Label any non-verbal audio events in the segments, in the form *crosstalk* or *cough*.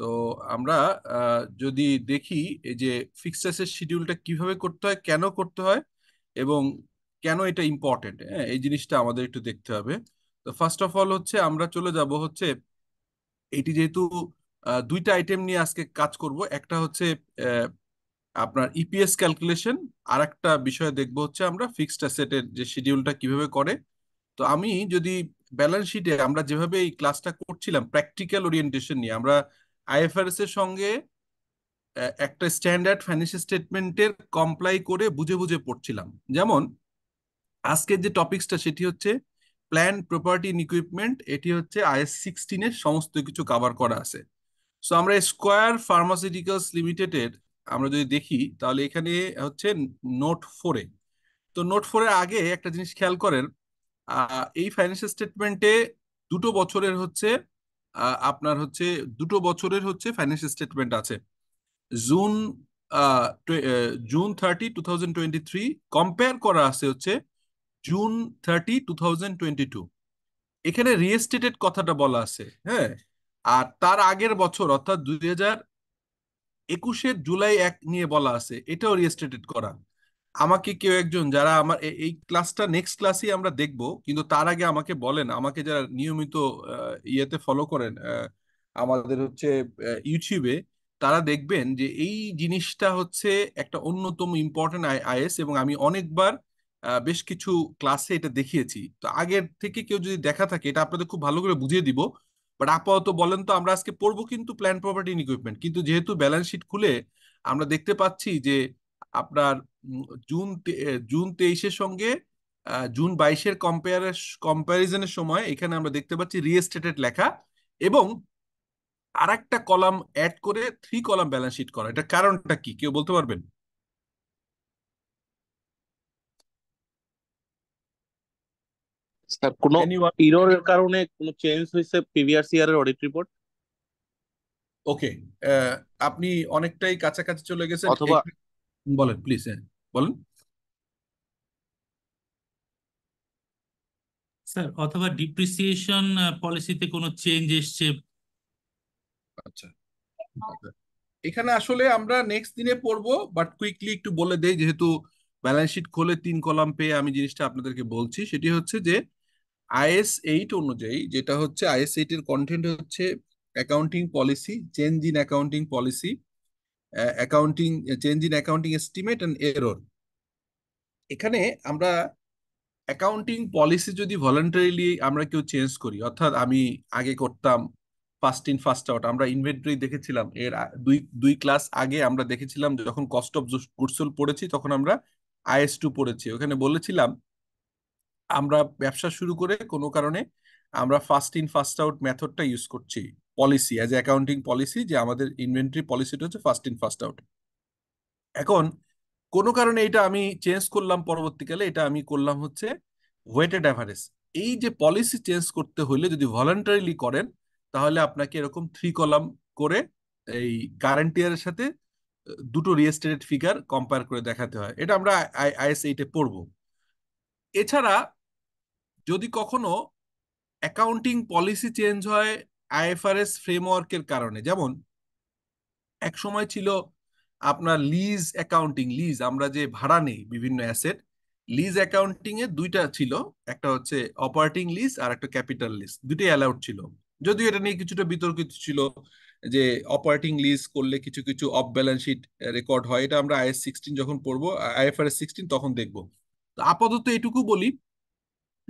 তো আমরা যদি দেখি এই যে ফিক্সাসের শিডিউলটা কিভাবে করতে হয় কেন করতে হয় এবং কেন এটা ইম্পর্টেন্ট হ্যাঁ এই জিনিসটা আমাদের একটু দেখতে হবে তো ফার্স্ট অফ অল হচ্ছে আমরা চলে যাব হচ্ছে এটি যেহেতু দুইটা আইটেম নিয়ে আজকে কাজ করব একটা হচ্ছে আপনার ইপিএস ক্যালকুলেশন আর একটা বিষয় দেখব হচ্ছে আমরা ফিক্সড অ্যাসেটের যে শিডিউলটা কিভাবে করে তো আমি যদি ব্যালেন্স শিটে আমরা যেভাবে এই ক্লাসটা করছিলাম প্র্যাকটিক্যাল ওরিয়েন্টেশন নিয়ে আমরা আইএফআরএস এর সঙ্গে একটা স্ট্যান্ডার্ড ফাইন্যান্সিয়াল স্টেটমেন্টের কমপ্লাই করে বুঝে বুঝে পড়ছিলাম যেমন আজকের যে টপিকসটা সেটি হচ্ছে প্ল্যান প্রপার্টি ইন ইকুইপমেন্ট এটি হচ্ছে আইএস সিক্সটিনের সমস্ত কিছু কাভার করা আছে সো আমরা স্কোয়ার ফার্মাসিউটিক্যালস লিমিটেডের আমরা যদি দেখি তাহলে এখানে হচ্ছে নোট ফোরে তো নোট ফোরের আগে একটা জিনিস খেয়াল করেন এই ফাইন্যান্সিয়াল স্টেটমেন্টে দুটো বছরের হচ্ছে আপনার হচ্ছে দুটো বছরের হচ্ছে ফাইন্যান্সিয়াল স্টেটমেন্ট আছে June June thirty two thousand twenty three compare করা আছে হচ্ছে June thirty two thousand twenty two এখানে রিএস্টেটেড কথাটা বলা আছে হ্যাঁ আর তার আগের বছর অর্থাৎ দুই হাজার একুশের জুলাই এক নিয়ে বলা আছে এটাও রিএস্টেটেড করা আমাকে কেউ একজন যারা আমার এই ক্লাসটা নেক্সট ক্লাসেই আমরা দেখব কিন্তু তার আগে আমাকে বলেন আমাকে যারা নিয়মিত ইয়েতে ফলো করেন আমাদের হচ্ছে ইউটিউবে তারা দেখবেন যে এই জিনিসটা হচ্ছে একটা অন্যতম ইম্পর্টেন্ট আইএস এবং আমি অনেকবার বেশ কিছু ক্লাসে এটা দেখিয়েছি তো আগের থেকে কেউ যদি দেখা থাকে এটা আপনাদের খুব ভালো করে বুঝিয়ে দিব বাট আপাতত বলেন তো আমরা আজকে পড়বো কিন্তু প্ল্যান প্রপার্টি ইকুইপমেন্ট কিন্তু যেহেতু ব্যালেন্স শিট খুলে আমরা দেখতে পাচ্ছি যে আপনার জুন জুন তেইশের সঙ্গে জুন বাইশের কম্পেয়ার কম্প্যারিজনের সময় এখানে আমরা দেখতে পাচ্ছি রিএস্টেটেড লেখা এবং আর একটা কলাম অ্যাড করে থ্রি কলাম ব্যালেন্স শিট করা এটা কারণটা কি কেউ বলতে পারবেন স্যার কোনো কারণে কোনো চেঞ্জ হয়েছে প্রিভিয়াস ইয়ারের অডিট রিপোর্ট ওকে আপনি অনেকটাই কাছাকাছি চলে গেছেন অথবা বলেন প্লিজ হ্যাঁ বলেন স্যার অথবা ডিপ্রিসিয়েশন পলিসিতে কোনো চেঞ্জ এসছে আচ্ছা এখানে আসলে আমরা নেক্সট দিনে পড়বো বাট কুইকলি একটু বলে দেই যেহেতু ব্যালেন্স শিট খোলে তিন কলাম পেয়ে আমি জিনিসটা আপনাদেরকে বলছি সেটি হচ্ছে যে আইএস এইট অনুযায়ী যেটা হচ্ছে আইএস এইট এর কন্টেন্ট হচ্ছে accounting policy change in accounting policy accounting change in accounting estimate and error এখানে আমরা অ্যাকাউন্টিং পলিসি যদি ভলেন্টারিলি আমরা কেউ চেঞ্জ করি অর্থাৎ আমি আগে করতাম ফার্স্ট ইন ফার্স্ট আউট আমরা ইনভেন্টরি দেখেছিলাম এর দুই দুই ক্লাস আগে আমরা দেখেছিলাম যখন কস্ট অফ গুডসোল পড়েছি তখন আমরা আইএস টু পড়েছি ওখানে বলেছিলাম আমরা ব্যবসা শুরু করে কোনো কারণে আমরা ফার্স্ট ইন ফার্স্ট আউট মেথডটা ইউজ করছি পলিসি অ্যাজ অ্যাকাউন্টিং পলিসি যে আমাদের ইনভেন্টরি পলিসিটা হচ্ছে ফার্স্ট ইন ফার্স্ট আউট এখন কোনো কারণে এটা আমি চেঞ্জ করলাম পরবর্তীকালে এটা আমি করলাম হচ্ছে ওয়েটেড অ্যাভারেজ এই যে পলিসি চেঞ্জ করতে হইলে যদি ভলান্টারিলি করেন তাহলে আপনাকে এরকম থ্রি কলাম করে এই কারেন্ট ইয়ারের সাথে দুটো রিয়েস্টেটেড ফিগার কম্পেয়ার করে দেখাতে হয় এটা আমরা আইএস এইটে পড়ব এছাড়া যদি কখনো অ্যাকাউন্টিং পলিসি চেঞ্জ হয় আইএফআরএস ফ্রেমওয়ার্কের কারণে যেমন এক সময় ছিল আপনার লিজ অ্যাকাউন্টিং লিজ আমরা যে ভাড়া নেই বিভিন্ন অ্যাসেট লিজ অ্যাকাউন্টিং এ দুইটা ছিল একটা হচ্ছে অপারেটিং লিজ আর একটা ক্যাপিটাল লিজ দুটোই অ্যালাউড ছিল যদিও এটা নিয়ে কিছুটা বিতর্কিত ছিল যে অপারেটিং লিজ করলে কিছু কিছু অফ ব্যালেন্স শিট রেকর্ড হয় এটা আমরা আইএস সিক্সটিন যখন পড়বো আইএফআরএস সিক্সটিন তখন দেখব তো আপাতত এটুকু বলি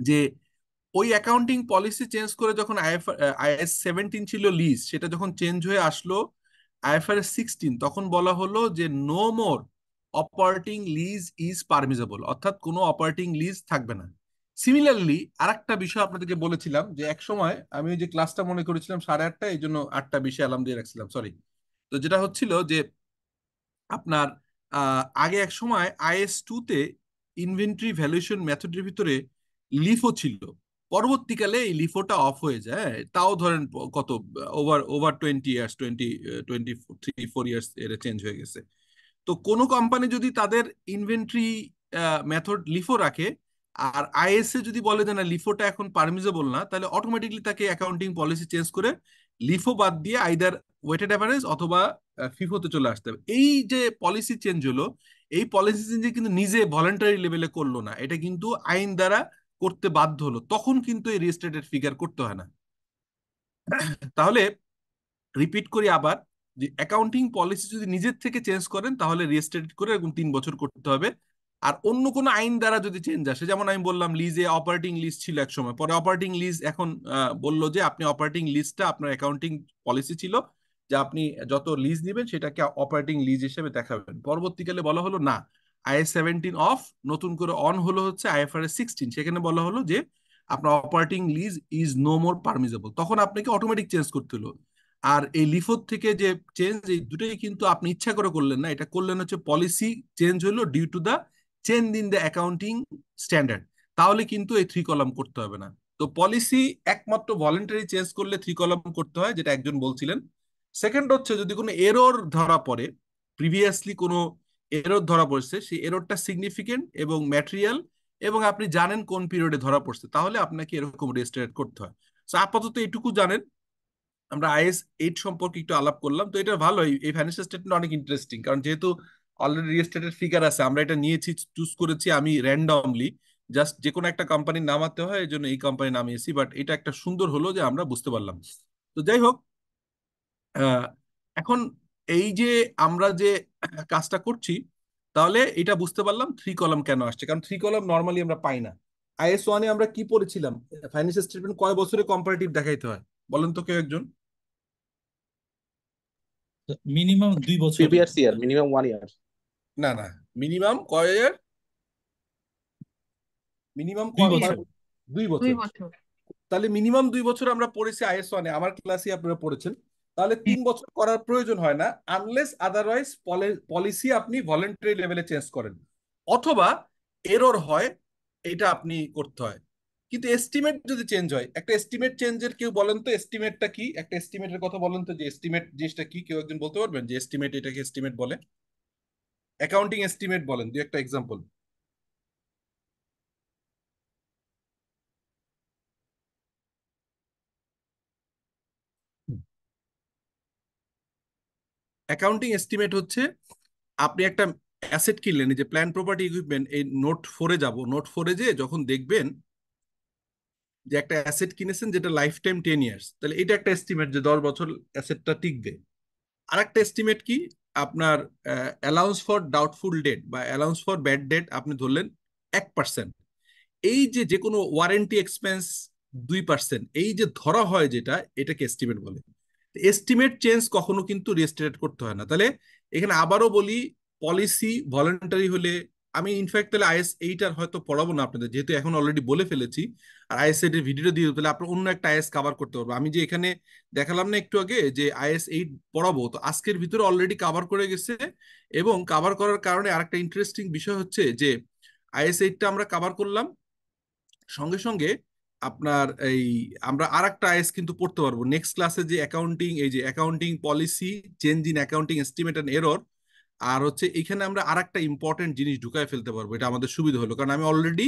যে ওই অ্যাকাউন্টিং পলিসি চেঞ্জ করে যখন আইএফ আইএস সেভেন্টিন ছিল লিজ সেটা যখন চেঞ্জ হয়ে আসলো আইএফআর সিক্সটিন তখন বলা হলো যে no more operating lease is permissible অর্থাৎ কোনো অপারেটিং লিজ থাকবে না সিমিলারলি আর একটা বিষয় আপনাদেরকে বলেছিলাম যে এক সময় আমি ওই যে ক্লাসটা মনে করেছিলাম সাড়ে আটটা এই জন্য আটটা বিষয় অ্যালার্ম দিয়ে রাখছিলাম সরি তো যেটা হচ্ছিল যে আপনার আগে এক সময় আইএস টুতে ইনভেন্টরি ভ্যালুয়েশন মেথডের ভিতরে লিফও ছিল পরবর্তীকালে এই লিফোটা অফ হয়ে যায় তাও ধরেন কত over over twenty years twenty twenty three four years এর চেঞ্জ হয়ে গেছে তো কোনো কোম্পানি যদি তাদের ইনভেন্ট্রি মেথড লিফো রাখে আর আইএসএ যদি বলে যে না লিফোটা এখন পারমিজেবল না তাহলে অটোমেটিকলি তাকে অ্যাকাউন্টিং পলিসি চেঞ্জ করে লিফো বাদ দিয়ে আইদার ওয়েটেড অ্যাভারেজ অথবা ফিফোতে চলে আসতে হবে এই যে পলিসি চেঞ্জ হলো এই পলিসি চেঞ্জে কিন্তু নিজে ভলেন্টারি লেভেলে করলো না এটা কিন্তু আইন দ্বারা করতে বাধ্য হলো তখন কিন্তু এই রেজিস্ট্রেটেড ফিগার করতে হয় না *clears throat* তাহলে রিপিট করি আবার যে অ্যাকাউন্টিং পলিসি যদি নিজের থেকে চেঞ্জ করেন তাহলে রেজিস্ট্রেটেড করে এরকম তিন বছর করতে হবে আর অন্য কোনো আইন দ্বারা যদি চেঞ্জ আসে যেমন আমি বললাম লিজে অপারেটিং লিজ ছিল এক সময় পরে অপারেটিং লিজ এখন বললো যে আপনি অপারেটিং লিজটা আপনার অ্যাকাউন্টিং পলিসি ছিল যে আপনি যত লিজ নেবেন সেটাকে অপারেটিং লিজ হিসেবে দেখাবেন পরবর্তীকালে বলা হলো না আইএস সেভেন্টিন অফ নতুন করে অন হলো হচ্ছে আর সিক্সটিন সেখানে বলা হলো যে আপনার operating lease is no more permissible তখন আপনাকে অটোমেটিক চেঞ্জ করতে হলো আর এই লিফোর থেকে যে চেঞ্জ এই দুটোই কিন্তু আপনি ইচ্ছা করে করলেন না এটা করলেন হচ্ছে পলিসি চেঞ্জ হলো due to the change in the accounting standard তাহলে কিন্তু এই থ্রি কলাম করতে হবে না তো পলিসি একমাত্র ভলেন্টারি চেঞ্জ করলে থ্রি কলাম করতে হয় যেটা একজন বলছিলেন সেকেন্ড হচ্ছে যদি কোনো এরর ধরা পড়ে প্রিভিয়াসলি কোনো এরর ধরা পড়ছে সেই এররটা সিগনিফিকেন্ট এবং ম্যাটেরিয়াল এবং আপনি জানেন কোন পিরিয়ডে ধরা পড়ছে তাহলে আপনাকে এরকম রেজিস্ট্রেট করতে হয় সো আপাতত এটুকু জানেন আমরা আইএস এইট সম্পর্কে একটু আলাপ করলাম তো এটা ভালো এই ফাইন্যান্সিয়াল স্টেটমেন্ট অনেক ইন্টারেস্টিং কারণ যেহেতু অলরেডি রিয়েস্টেটেড ফিগার আছে আমরা এটা নিয়েছি চুজ করেছি আমি র্যান্ডমলি জাস্ট যে কোনো একটা কোম্পানির নামাতে হয় এই জন্য এই কোম্পানি নামিয়েছি বাট এটা একটা সুন্দর হলো যে আমরা বুঝতে পারলাম তো যাই হোক এখন এই যে আমরা যে কাজটা করছি তাহলে এটা বুঝতে পারলাম থ্রি কলম কেন আসছে কারণ থ্রি কলম নর্মালি আমরা পাই না আইএস ওয়ানে আমরা কি পড়েছিলাম ফাইন্যান্সিয়াল স্টেটমেন্ট কয় বছরে কম্পারেটিভ দেখাইতে হয় বলেন তো কেউ একজন মিনিমাম দুই বছর previous year minimum one year না না মিনিমাম কয় ইয়ার মিনিমাম কয় বছর দুই বছর তাহলে মিনিমাম দুই বছর আমরা পড়েছি আইএস ওয়ানে আমার ক্লাসে আপনারা পড়েছেন তাহলে তিন বছর করার প্রয়োজন হয় না আনলেস আদারওয়াইজ পলিসি আপনি ভলেন্টারি লেভেলে চেঞ্জ করেন অথবা এরর হয় এটা আপনি করতে হয় কিন্তু এস্টিমেট যদি চেঞ্জ হয় একটা এস্টিমেট চেঞ্জের কেউ বলেন তো এস্টিমেটটা কি একটা এস্টিমেটের কথা বলেন তো যে এস্টিমেট জিনিসটা কি কেউ একজন বলতে পারবেন যে এস্টিমেট এটাকে এস্টিমেট বলে অ্যাকাউন্টিং এস্টিমেট বলেন দু একটা এক্সাম্পল অ্যাকাউন্টিং এস্টিমেট হচ্ছে আপনি একটা অ্যাসেট কিনলেন যে প্ল্যান প্রপার্টি ইকুইপমেন্ট এই নোট ফোরে যাব নোট ফোরে যে যখন দেখবেন যে একটা অ্যাসেট কিনেছেন যেটা লাইফ টাইম টেন ইয়ার্স তাহলে এটা একটা এস্টিমেট যে দশ বছর অ্যাসেটটা টিকবে আর একটা এস্টিমেট কি আপনার অ্যালাউন্স ফর ডাউটফুল ডেট বা অ্যালাউন্স ফর ব্যাড ডেট আপনি ধরলেন এক পার্সেন্ট এই যে যে কোনো ওয়ারেন্টি এক্সপেন্স দুই পার্সেন্ট এই যে ধরা হয় যেটা এটাকে এস্টিমেট বলে এস্টিমেট চেঞ্জ কখনো কিন্তু রেস্টেট করতে হয় না তাহলে এখানে আবারও বলি পলিসি ভলেন্টারি হলে আমি ইনফ্যাক্ট তাহলে আইএস এইটার হয়তো পড়াবো না আপনাদের যেহেতু এখন অলরেডি বলে ফেলেছি আর আইএস এইটের ভিডিওটা দিয়ে তাহলে আপনার অন্য একটা আইএস কাভার করতে পারবো আমি যে এখানে দেখালাম না একটু আগে যে আইএস এইট পড়াবো তো আজকের ভিতরে অলরেডি কাভার করে গেছে এবং কাভার করার কারণে আরেকটা ইন্টারেস্টিং বিষয় হচ্ছে যে আইএস এইটটা আমরা কাভার করলাম সঙ্গে সঙ্গে আপনার এই আমরা আর একটা আইএস কিন্তু পড়তে পারবো নেক্সট ক্লাসে যে অ্যাকাউন্টিং এই যে accounting policy change in accounting estimate and error আর হচ্ছে এখানে আমরা আর একটা ইম্পর্টেন্ট জিনিস ঢুকায় ফেলতে পারবো এটা আমাদের সুবিধা হলো কারণ আমি অলরেডি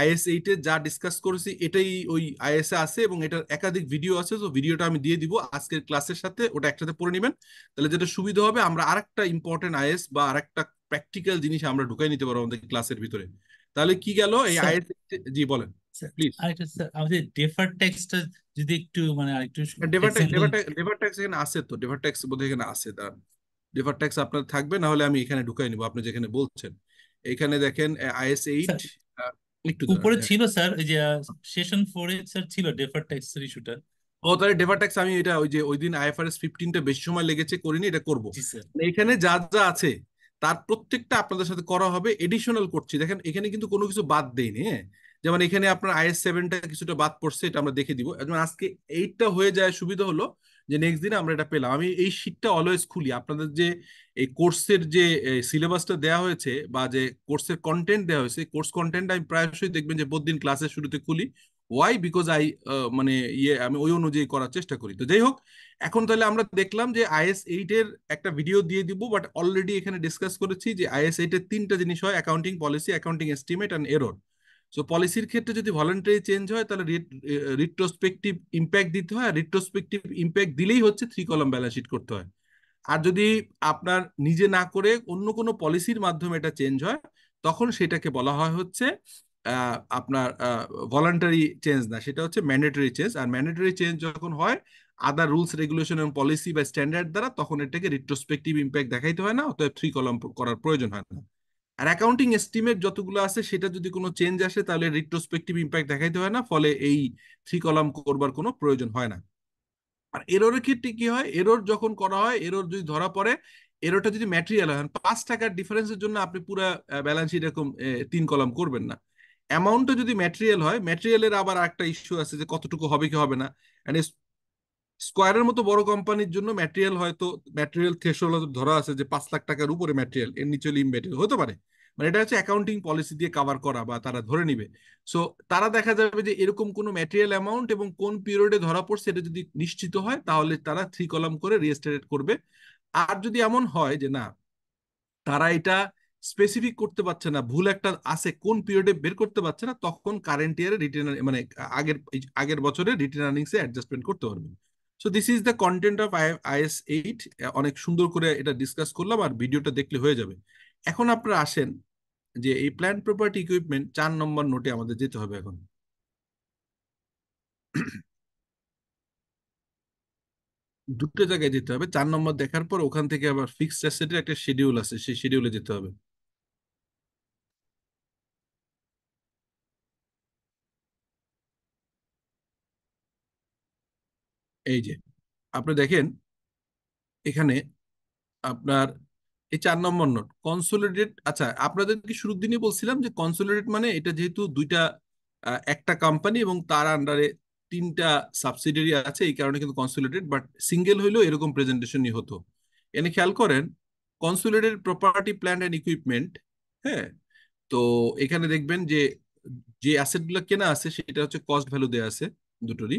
আইএস এইটে যা ডিসকাস করেছি এটাই ওই আইএস এ আছে এবং এটার একাধিক ভিডিও আছে তো ভিডিওটা আমি দিয়ে দিব আজকের ক্লাসের সাথে ওটা একসাথে পড়ে নেবেন তাহলে যেটা সুবিধা হবে আমরা আর একটা ইম্পর্টেন্ট আইএস বা আর একটা প্র্যাকটিক্যাল জিনিস আমরা ঢুকাই নিতে পারবো আমাদের ক্লাসের ভিতরে তাহলে কি গেল এই আইএস জি বলেন যদি একটু মানে এখানে আছে তো ডেফার ট্যাক্স বোধহয় এখানে আছে তার ডেফার ট্যাক্স আপনার থাকবে আমি এখানে আপনি যেখানে বলছেন এখানে দেখেন আইএস হ্যাঁ। ছিল যে সেশন ফোরে স্যার ছিল ট্যাক্স ইস্যুটা ও তাহলে ডেফার ট্যাক্স আমি এটা ওই যে ওই দিন বেশি সময় লেগেছে করিনি এটা করবো মানে এখানে যা যা আছে তার প্রত্যেকটা আপনাদের সাথে করা হবে এডিশনাল করছি দেখেন এখানে কিন্তু কোনো কিছু বাদ দেয়নি হ্যাঁ যেমন এখানে আপনার আইএস সেভেনটা কিছুটা বাদ পড়ছে এটা আমরা দেখে দিব যেমন আজকে এইটটা হয়ে যায় সুবিধা হলো যে নেক্সট দিন আমরা এটা পেলাম আমি এই শিটটা অলওয়েজ খুলি আপনাদের যে এই কোর্সের যে সিলেবাসটা দেওয়া হয়েছে বা যে কোর্সের কন্টেন্ট দেওয়া হয়েছে কোর্স কন্টেন্ট আমি প্রায়শই দেখবেন যে প্রতিদিন ক্লাসের শুরুতে খুলি ওয়াই বিকজ আই মানে ইয়ে আমি ওই অনুযায়ী করার চেষ্টা করি তো যাই হোক এখন তাহলে আমরা দেখলাম যে আইএস এইটের একটা ভিডিও দিয়ে দিব বাট অলরেডি এখানে ডিসকাস করেছি যে আইএস এইটের তিনটা জিনিস হয় accounting policy accounting estimate and error so পলিসির ক্ষেত্রে যদি ভলেন্টারি চেঞ্জ হয় তাহলে রিট্রোস্পেকটিভ ইম্প্যাক্ট দিতে হয় আর রিট্রোস্পেকটিভ ইম্প্যাক্ট দিলেই হচ্ছে থ্রি কলম ব্যালেন্স শিট করতে হয় আর যদি আপনার নিজে না করে অন্য কোনো পলিসির মাধ্যমে এটা চেঞ্জ হয় তখন সেটাকে বলা হয় হচ্ছে আপনার ভলান্টারি চেঞ্জ না সেটা হচ্ছে ম্যান্ডেটরি চেঞ্জ আর ম্যান্ডেটরি চেঞ্জ যখন হয় আদার রুলস রেগুলেশন এবং পলিসি বা স্ট্যান্ডার্ড দ্বারা তখন এটাকে রিট্রোস্পেকটিভ ইম্প্যাক্ট দেখাইতে হয় না অতএব থ্রি কলম করার প্রয়োজন হয় না আর অ্যাকাউন্টিং এস্টিমেট যতগুলো আছে সেটা যদি কোনো চেঞ্জ আসে তাহলে রিট্রোস্পেক্টিভ ইম্প্যাক্ট দেখাইতে হয় না ফলে এই থ্রি কলাম করবার কোনো প্রয়োজন হয় না আর এরোর ক্ষেত্রে কি হয় এরোর যখন করা হয় এরোর যদি ধরা পড়ে এরোটা যদি ম্যাটেরিয়াল হয় পাঁচ টাকার ডিফারেন্সের জন্য আপনি পুরো ব্যালেন্স শিট এরকম তিন কলাম করবেন না অ্যামাউন্টটা যদি ম্যাটেরিয়াল হয় ম্যাটেরিয়ালের আবার একটা ইস্যু আছে যে কতটুকু হবে কি হবে না অ্যান্ড স্কোয়ারের মতো বড় কোম্পানির জন্য ম্যাটেরিয়াল হয়তো ম্যাটেরিয়াল থ্রেশল ধরা আছে যে পাঁচ লাখ টাকার উপরে ম্যাটেরিয়াল এর নিচে ইম্যাটেরিয়াল হতে পারে মানে এটা হচ্ছে অ্যাকাউন্টিং পলিসি দিয়ে কাভার করা বা তারা ধরে নিবে সো তারা দেখা যাবে যে এরকম কোনো ম্যাটেরিয়াল অ্যামাউন্ট এবং কোন পিরিয়ডে ধরা পড়ছে এটা যদি নিশ্চিত হয় তাহলে তারা থ্রি কলাম করে রিএস্টেট করবে আর যদি এমন হয় যে না তারা এটা স্পেসিফিক করতে পারছে না ভুল একটা আছে কোন পিরিয়ডে বের করতে পারছে না তখন কারেন্ট ইয়ারে রিটার্ন মানে আগের আগের বছরে রিটার্ন আর্নিংসে অ্যাডজাস্টমেন্ট করতে পারবেন so this is the content of IAS eight অনেক সুন্দর করে এটা ডিসকাস করলাম আর ভিডিওটা দেখলে হয়ে যাবে এখন আপনারা আসেন যে এই প্ল্যান প্রপার্টি ইকুইপমেন্ট চার নম্বর নোটে আমাদের যেতে হবে এখন দুটো জায়গায় যেতে হবে চার নম্বর দেখার পর ওখান থেকে আবার ফিক্সড অ্যাসেটের একটা শিডিউল আছে সেই শিডিউলে যেতে হবে এই যে আপনি দেখেন এখানে আপনার এই চার নম্বর নোট কনসোলিডেট আচ্ছা আপনাদেরকে শুরুর দিনই বলছিলাম যে কনসোলিডেট মানে এটা যেহেতু দুইটা একটা কোম্পানি এবং তার আন্ডারে তিনটা সাবসিডিয়ারি আছে এই কারণে কিন্তু কনসোলিডেট বাট সিঙ্গেল হইলেও এরকম প্রেজেন্টেশনই হতো এনে খেয়াল করেন consolidate property plant and equipment হ্যাঁ তো এখানে দেখবেন যে যে অ্যাসেটগুলো কেনা আছে সেটা হচ্ছে কস্ট ভ্যালু দেওয়া আছে দুটোরই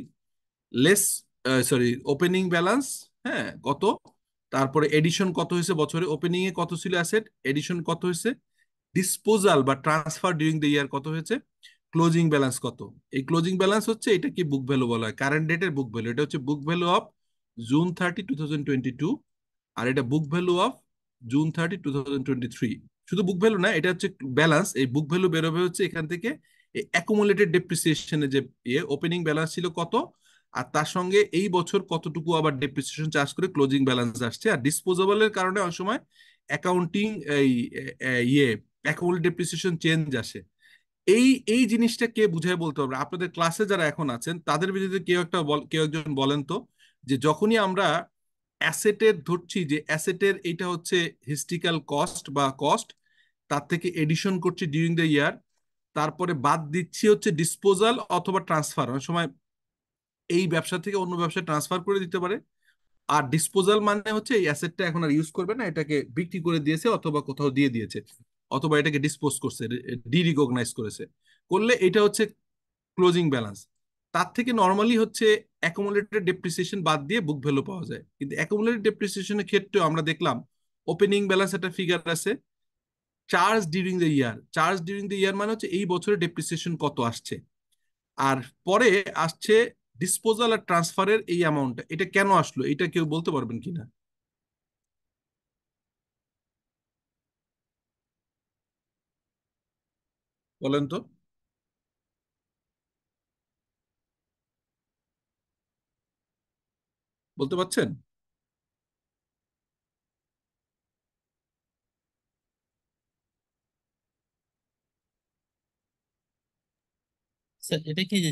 লেস সরি ওপেনিং ব্যালেন্স হ্যাঁ কত তারপরে এডিশন কত হয়েছে বছরে ওপেনিং এ কত ছিল অ্যাসেট এডিশন কত হয়েছে ডিসপোজাল বা ট্রান্সফার ডিউরিং দ্য ইয়ার কত হয়েছে ক্লোজিং ব্যালেন্স কত এই ক্লোজিং ব্যালেন্স হচ্ছে এটা কি বুক ভ্যালু বলা হয় কারেন্ট ডেটের বুক ভ্যালু এটা হচ্ছে book value of June thirty two thousand twenty two আর এটা book value of June thirty two thousand twenty three শুধু বুক ভ্যালু না এটা হচ্ছে ব্যালেন্স এই বুক ভ্যালু বেরোবে হচ্ছে এখান থেকে অ্যাকুমুলেটেড ডেপ্রিসিয়েশনের যে ইয়ে ওপেনিং ব্যালেন্স ছিল কত আর তার সঙ্গে এই বছর কতটুকু আবার ডেপ্রিসিয়েশন চার্জ করে ক্লোজিং ব্যালেন্স আসছে আর ডিসপোজেবলের কারণে অনেক সময় অ্যাকাউন্টিং এই ইয়ে অ্যাকাউন্ট ডেপ্রিসিয়েশন চেঞ্জ আসে এই এই জিনিসটা কে বুঝায় বলতে পারবে আপনাদের ক্লাসে যারা এখন আছেন তাদের বিরুদ্ধে কেউ একটা কেউ একজন বলেন তো যে যখনই আমরা অ্যাসেটের ধরছি যে অ্যাসেটের এটা হচ্ছে হিস্ট্রিক্যাল কস্ট বা কস্ট তার থেকে এডিশন করছি ডিউরিং দ্য ইয়ার তারপরে বাদ দিচ্ছি হচ্ছে ডিসপোজাল অথবা ট্রান্সফার অনেক সময় এই ব্যবসা থেকে অন্য ব্যবসায় ট্রান্সফার করে দিতে পারে আর ডিসপোজাল মানে হচ্ছে এই অ্যাসেটটা এখন আর ইউজ করবে না এটাকে বিক্রি করে দিয়েছে অথবা কোথাও দিয়ে দিয়েছে অথবা এটাকে ডিসপোজ করছে ডিরিকগনাইজ করেছে করলে এটা হচ্ছে ক্লোজিং ব্যালেন্স তার থেকে নর্মালি হচ্ছে অ্যাকোমোলেটেড ডেপ্রিসিয়েশন বাদ দিয়ে বুক ভ্যালু পাওয়া যায় কিন্তু অ্যাকোমোলেটেড ডেপ্রিসিয়েশনের ক্ষেত্রে আমরা দেখলাম ওপেনিং ব্যালেন্স একটা ফিগার আছে charge during the year charge during the year মানে হচ্ছে এই বছরে ডেপ্রিসিয়েশন কত আসছে আর পরে আসছে ডিসপোজাল আর ট্রান্সফারের এই অ্যামাউন্টটা এটা কেন আসলো এটা কেউ বলতে পারবেন কিনা বলেন তো বলতে পারছেন স্যার এটা কি যে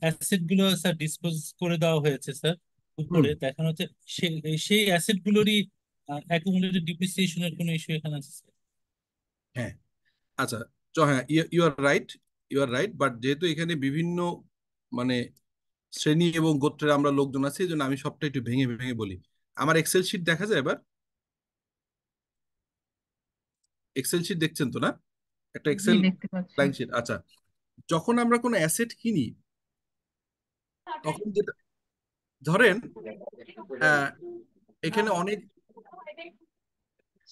অ্যাসেট গুলো স্যার ডিসপোজ করে দেওয়া হয়েছে স্যার উপরে দেখানো হচ্ছে সেই অ্যাসেট গুলোরই অ্যাকুমুলেটেড ডিপ্রিসিয়েশনের কোনো ইস্যু এখানে আছে হ্যাঁ আচ্ছা হ্যাঁ you are right you are right but যেহেতু এখানে বিভিন্ন মানে শ্রেণী এবং গোত্রের আমরা লোকজন আছি এই জন্য আমি সবটা একটু ভেঙে ভেঙে বলি আমার এক্সেল শিট দেখা যায় এবার এক্সেল শিট দেখছেন তো না একটা এক্সেল লাইন শিট আচ্ছা যখন আমরা কোনো অ্যাসেট কিনি তখন যেটা ধরেন এখানে অনেক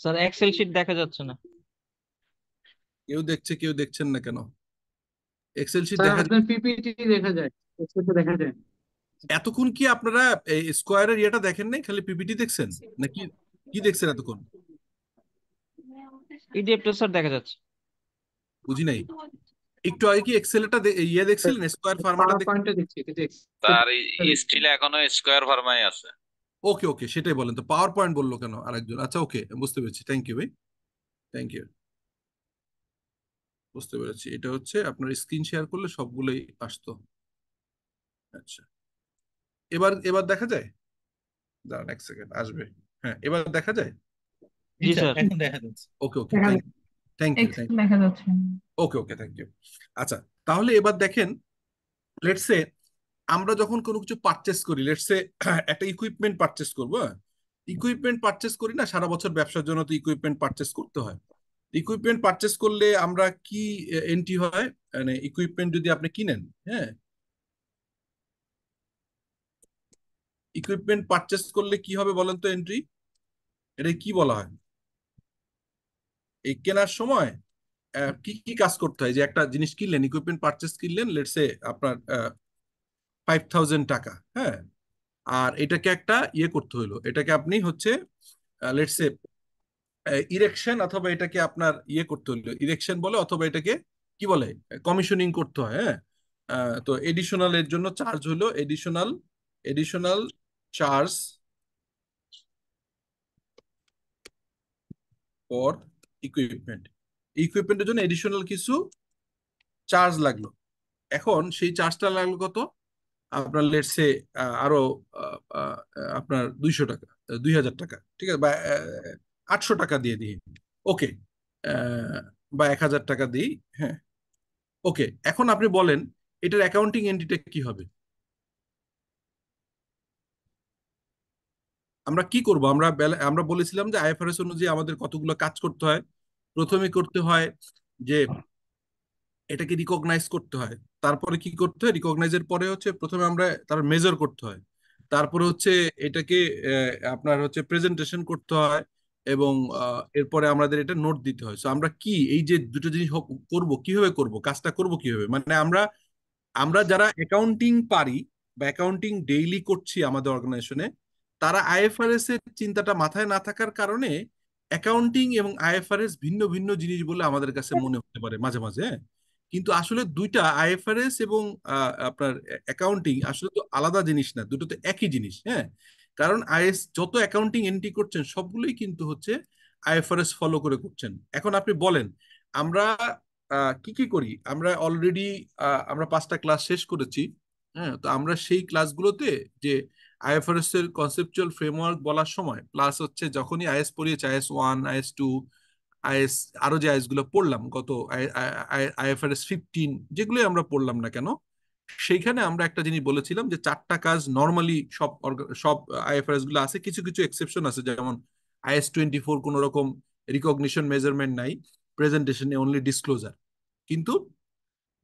স্যার এক্সেল শীট দেখা যাচ্ছে না কেউ দেখছে কেউ দেখছেন না কেন এক্সেল শীট দেখা যায় পিপিটি দেখা যায় দেখা যায় এতক্ষণ কি আপনারা স্কোয়ারের ইয়েটা দেখেন নাই খালি পিপিটি দেখছেন নাকি কি দেখছেন এতক্ষণ ইডিএফটা e স্যার দেখা যাচ্ছে বুঝি নাই একটু আগে কি এক্সেলটা ইয়ে দেখছিলেন স্কয়ার ফার্মাটা তার স্টিল এখনো স্কয়ার ফার্মাই আছে ওকে ওকে সেটাই বলেন তো পাওয়ার পয়েন্ট বললো কেন আরেকজন আচ্ছা ওকে বুঝতে পেরেছি থ্যাংক ইউ ভাই থ্যাংক ইউ বুঝতে পেরেছি এটা হচ্ছে আপনার স্ক্রিন শেয়ার করলে সবগুলোই আসতো আচ্ছা এবার এবার দেখা যায় দাঁড়ান এক সেকেন্ড আসবে হ্যাঁ এবার দেখা যায় জি স্যার আচ্ছা, এখন দেখা যাচ্ছে okay okay thank you thank you thank দেখা যাচ্ছে ওকে ওকে থ্যাংক ইউ আচ্ছা তাহলে এবার দেখেন লেটস সে আমরা যখন কোনো কিছু পারচেস করি লেটস সে *clears throat* একটা ইকুইপমেন্ট পারচেস করবো ইকুইপমেন্ট হ্যাঁ? পারচেস করি না সারা বছর ব্যবসার জন্য তো ইকুইপমেন্ট পারচেস করতে হয় ইকুইপমেন্ট পারচেস করলে আমরা কি এন্ট্রি হয় মানে ইকুইপমেন্ট যদি আপনি কিনেন হ্যাঁ ইকুইপমেন্ট পারচেস করলে কি হবে বলেন তো এন্ট্রি এটা কি বলা হয় এই কেনার সময় কি কি কাজ করতে হয় যে একটা জিনিস কিনলেন ইকুইপমেন্ট পারচেস কিনলেন লেটসে আপনার ফাইভ থাউজেন্ড টাকা হ্যাঁ আর এটাকে একটা ইয়ে করতে হইলো এটাকে আপনি হচ্ছে লেটসে ইরেকশন অথবা এটাকে আপনার ইয়ে করতে হইলো ইরেকশন বলে অথবা এটাকে কি বলে কমিশনিং করতে হয় হ্যাঁ তো এডিশনাল এর জন্য চার্জ হলো additional additional charge for equipment ইকুইপমেন্টের জন্য এডিশনাল কিছু চার্জ লাগলো এখন সেই চার্জটা লাগলো কত আপনার লেটসে আরো আপনার দুইশো টাকা দুই হাজার টাকা ঠিক আছে বা আটশো টাকা দিয়ে দিই ওকে বা এক হাজার টাকা দিই হ্যাঁ ওকে এখন আপনি বলেন এটার অ্যাকাউন্টিং এন্ট্রিটা কি হবে আমরা কি করব আমরা আমরা বলেছিলাম যে আইএফআরএস অনুযায়ী আমাদের কতগুলো কাজ করতে হয় প্রথমে করতে হয় যে এটাকে রিকগনাইজ করতে হয় তারপরে কি করতে হয় রিকগনাইজের পরে হচ্ছে প্রথমে আমরা তার মেজার করতে হয় তারপরে হচ্ছে এটাকে আপনার হচ্ছে প্রেজেন্টেশন করতে হয় এবং এরপরে আমাদের এটা নোট দিতে হয় আমরা কি এই যে দুটো জিনিস করব কিভাবে করব কাজটা করব কিভাবে মানে আমরা আমরা যারা অ্যাকাউন্টিং পারি বা অ্যাকাউন্টিং ডেইলি করছি আমাদের অর্গানাইজেশনে তারা আইএফআরএস এর চিন্তাটা মাথায় না থাকার কারণে অ্যাকাউন্টিং এবং আইএফআরএস ভিন্ন ভিন্ন জিনিস বলে আমাদের কাছে হ্যাঁ। মনে হতে পারে মাঝে মাঝে হ্যাঁ? কিন্তু আসলে দুইটা আইএফআরএস এবং আপনার অ্যাকাউন্টিং আসলে তো আলাদা জিনিস না দুটো তো একই জিনিস হ্যাঁ কারণ আইএস যত অ্যাকাউন্টিং এন্ট্রি করছেন সবগুলোই কিন্তু হচ্ছে আইএফআরএস ফলো করে করছেন এখন আপনি বলেন আমরা কি কি করি আমরা অলরেডি আমরা পাঁচটা ক্লাস শেষ করেছি হ্যাঁ তো আমরা সেই ক্লাসগুলোতে যে আইএফআরএস এর কনসেপচুয়াল ফ্রেমওয়ার্ক বলার সময় প্লাস হচ্ছে যখনই আইএস পড়িয়েছে IAS one IAS two IAS আরো যে আইএস গুলো পড়লাম গত আইএফআরএস ফিফটিন যেগুলো আমরা পড়লাম না কেন সেইখানে আমরা একটা জিনিস বলেছিলাম যে চারটা কাজ নর্মালি সব সব আইএফআরএস গুলো আছে কিছু কিছু এক্সেপশন আছে যেমন আইএস টোয়েন্টি ফোর কোনো রকম রিকগনিশন মেজারমেন্ট নাই প্রেজেন্টেশনে অনলি ডিসক্লোজার কিন্তু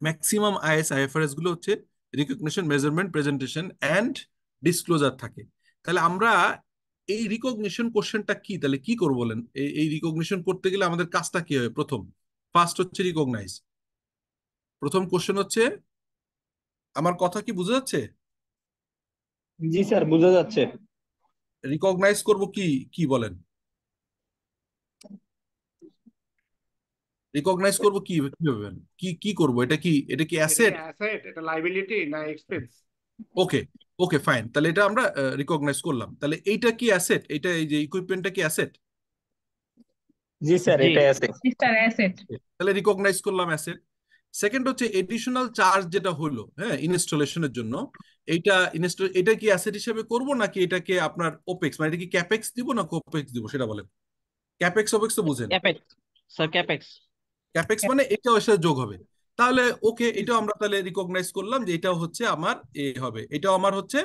ম্যাক্সিমাম আইএস আইএফআরএস গুলো হচ্ছে recognition measurement presentation and disclosure থাকে তাহলে আমরা এই রিকগনিশন কোশ্চেনটা কি তাহলে কি করবো বলেন এই রিকগনিশন করতে গেলে আমাদের কাজটা কি হবে প্রথম ফার্স্ট হচ্ছে রিকগনাইজ প্রথম কোশ্চেন হচ্ছে আমার কথা কি বুঝা যাচ্ছে জি স্যার বুঝা যাচ্ছে রিকগনাইজ করব কি কি বলেন রিকগনাইজ করব কি কি কি করব এটা কি এটা কি অ্যাসেট অ্যাসেট এটা লায়াবিলিটি না এক্সপেন্স ওকে ওকে ফাইন তাহলে এটা আমরা রিকগনাইজ করলাম তাহলে এইটা কি অ্যাসেট এটা এই যে ইকুইপমেন্টটা কি অ্যাসেট জি স্যার এটা অ্যাসেট জি স্যার অ্যাসেট তাহলে রিকগনাইজ করলাম অ্যাসেট সেকেন্ড হচ্ছে এডিশনাল চার্জ যেটা হলো হ্যাঁ ইনস্টলেশনের জন্য এটা ইনস্টল এটা কি অ্যাসেট হিসেবে করব নাকি এটাকে আপনার ওপেক্স মানে এটা কি ক্যাপেক্স দিব না কোপেক্স দিব সেটা বলেন ক্যাপেক্স ওপেক্স তো বুঝেন ক্যাপেক্স স্যার ক্যাপেক্স ক্যাপেক্স মানে এটা ওর সাথে যোগ হবে তাহলে ওকে এটাও আমরা তাহলে রিকগনাইজ করলাম যে এটাও হচ্ছে আমার এ হবে এটাও আমার হচ্ছে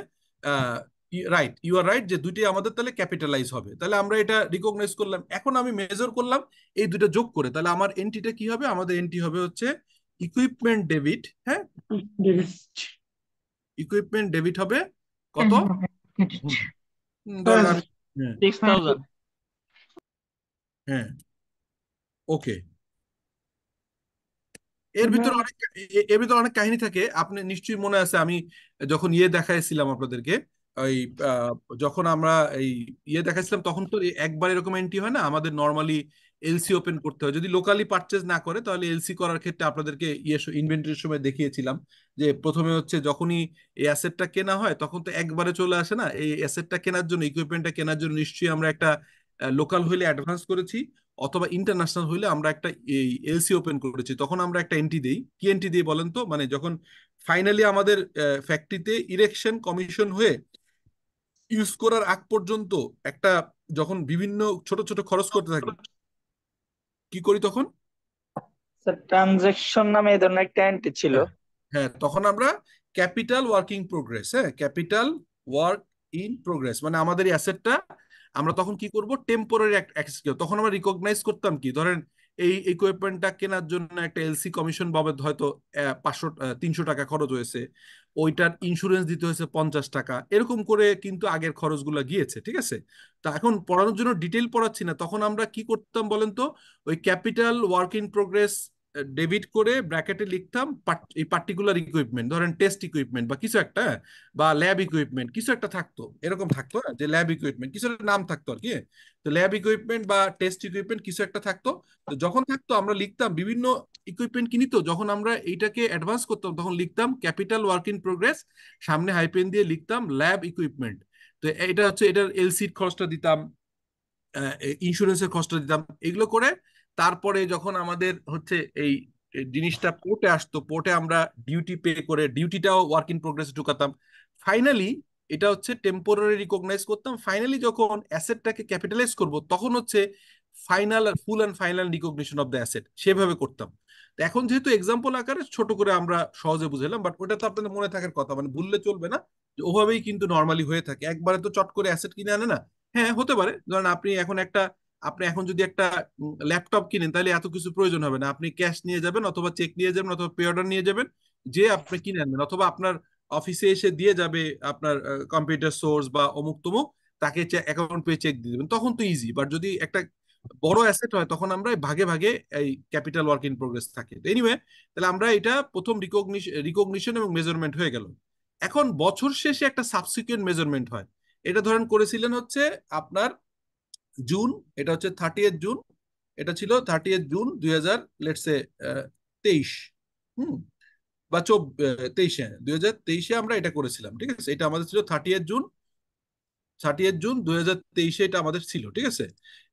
রাইট ইউ আর রাইট যে দুইটি আমাদের তাহলে ক্যাপিটালাইজ হবে তাহলে আমরা এটা রিকগনাইজ করলাম এখন আমি মেজর করলাম এই দুটো যোগ করে তাহলে আমার এন্ট্রিটা কি হবে আমাদের এন্ট্রি হবে হচ্ছে ইকুইপমেন্ট ডেবিট হ্যাঁ ইকুইপমেন্ট ডেবিট হবে কত হ্যাঁ ওকে হ্যাঁ। এর ভিতরে হ্যাঁ। অনেক এর ভিতরে অনেক কাহিনী থাকে আপনি নিশ্চয়ই মনে আছে আমি যখন ইয়ে দেখাইছিলাম আপনাদেরকে ওই যখন আমরা এই ইয়ে দেখাইছিলাম তখন তো একবার এরকম এন্ট্রি হয় না আমাদের নর্মালি এলসি ওপেন করতে হয় যদি লোকালি পারচেজ না করে তাহলে এলসি করার ক্ষেত্রে আপনাদেরকে ইয়ে ইনভেন্টরির সময় দেখিয়েছিলাম যে প্রথমে হচ্ছে যখনই এই অ্যাসেটটা কেনা হয় তখন তো একবারে চলে আসে না এই অ্যাসেটটা কেনার জন্য ইকুইপমেন্টটা কেনার জন্য নিশ্চয়ই আমরা একটা লোকাল হইলে অ্যাডভান্স করেছি অথবা ইন্টারন্যাশনাল হইলে আমরা একটা এই এলসি ওপেন করেছি তখন আমরা একটা এন্ট্রি দিই কি এন্ট্রি দিই বলেন তো মানে যখন ফাইনালি আমাদের ফ্যাক্টরিতে ইরেকশন কমিশন হয়ে ইউজ করার আগ পর্যন্ত একটা যখন বিভিন্ন ছোট ছোট খরচ করতে থাকি কি করি তখন ট্রানজেকশন নামে এই ধরনের একটা ছিল হ্যাঁ, হ্যাঁ তখন আমরা ক্যাপিটাল ওয়ার্কিং প্রোগ্রেস হ্যাঁ ক্যাপিটাল ওয়ার্ক ইন প্রোগ্রেস মানে আমাদের অ্যাসেটটা আমরা তখন কি করব টেম্পোরারি অ্যাক্সেস তখন আমরা রিকগনাইজ করতাম কি ধরেন এই ইকুইপমেন্টটা কেনার জন্য একটা এলসি কমিশন বাবদ হয়তো পাঁচশো তিনশো টাকা খরচ হয়েছে ওইটার ইন্স্যুরেন্স দিতে হয়েছে পঞ্চাশ টাকা এরকম করে কিন্তু আগের খরচগুলো গিয়েছে ঠিক আছে তা এখন পড়ানোর জন্য ডিটেল পড়াচ্ছি না তখন আমরা কি করতাম বলেন তো ওই capital work in progress debit করে ব্র্যাকেটে লিখতাম এই পার্টিকুলার ইকুইপমেন্ট ধরেন টেস্ট ইকুইপমেন্ট বা কিছু একটা বা ল্যাব ইকুইপমেন্ট কিছু একটা থাকতো এরকম থাকতো হ্যাঁ, যে ল্যাব ইকুইপমেন্ট কিছু একটা নাম থাকতো আর কি হ্যাঁ। তো ল্যাব ইকুইপমেন্ট বা টেস্ট ইকুইপমেন্ট কিছু একটা থাকতো তো যখন থাকতো আমরা লিখতাম বিভিন্ন ইকুইপমেন্ট কিনিত যখন আমরা এইটাকে অ্যাডভান্স করতাম তখন লিখতাম ক্যাপিটাল ওয়ার্ক ইন প্রোগ্রেস সামনে হাইপেন দিয়ে লিখতাম ল্যাব ইকুইপমেন্ট তো এটা হচ্ছে এটার এলসির খরচটা দিতাম ইন্স্যুরেন্সের খরচটা দিতাম এগুলো করে তারপরে যখন আমাদের হচ্ছে এই জিনিসটা পোর্টে আসতো পোর্টে আমরা ডিউটি পে করে ডিউটিটাও ওয়ার্ক ইন প্রোগ্রেস ঢুকাতাম ফাইনালি এটা হচ্ছে টেম্পোরারি রিকগনাইজ করতাম ফাইনালি যখন অ্যাসেটটাকে ক্যাপিটালাইজ করব তখন হচ্ছে ফাইনাল আর full and final recognition of the asset সেভাবে করতাম তো এখন যেহেতু এক্সাম্পল আকারে ছোট করে আমরা সহজে বুঝলাম বাট ওটা তো আপনাদের মনে থাকার কথা মানে ভুললে চলবে না যে ওভাবেই কিন্তু নর্মালি হয়ে থাকে একবারে তো চট করে অ্যাসেট কিনে আনে না হ্যাঁ হতে পারে ধরেন আপনি এখন একটা আপনি এখন যদি একটা ল্যাপটপ কিনেন তাহলে এত কিছু প্রয়োজন হবে না আপনি ক্যাশ নিয়ে যাবেন অথবা চেক নিয়ে যাবেন অথবা পে অর্ডার নিয়ে যাবেন যে আপনি কিনে আনবেন অথবা আপনার অফিসে এসে দিয়ে যাবে আপনার কম্পিউটার সোর্স বা অমুক তমুক তাকে অ্যাকাউন্ট পেয়ে চেক দিয়ে দেবেন তখন তো ইজি বাট যদি একটা বড় অ্যাসেট হয় তখন আমরা ভাগে ভাগে এই ক্যাপিটাল ওয়ার্ক ইন প্রোগ্রেস থাকে এনিওয়ে তাহলে আমরা এটা প্রথম রিকগনিশন এবং মেজারমেন্ট হয়ে গেল এখন বছর শেষে একটা সাবসিকুয়েন্ট মেজারমেন্ট হয় এটা ধরেন করেছিলেন হচ্ছে আপনার জুন এটা হচ্ছে থার্টি জুন এটা ছিল থার্টি জুন দুই হাজার লেটসে তেইশ হুম বা চব তেইশে দুই হাজার তেইশে আমরা এটা করেছিলাম ঠিক আছে এটা আমাদের ছিল থার্টি জুন থার্টি জুন দুই হাজার তেইশে এটা আমাদের ছিল ঠিক আছে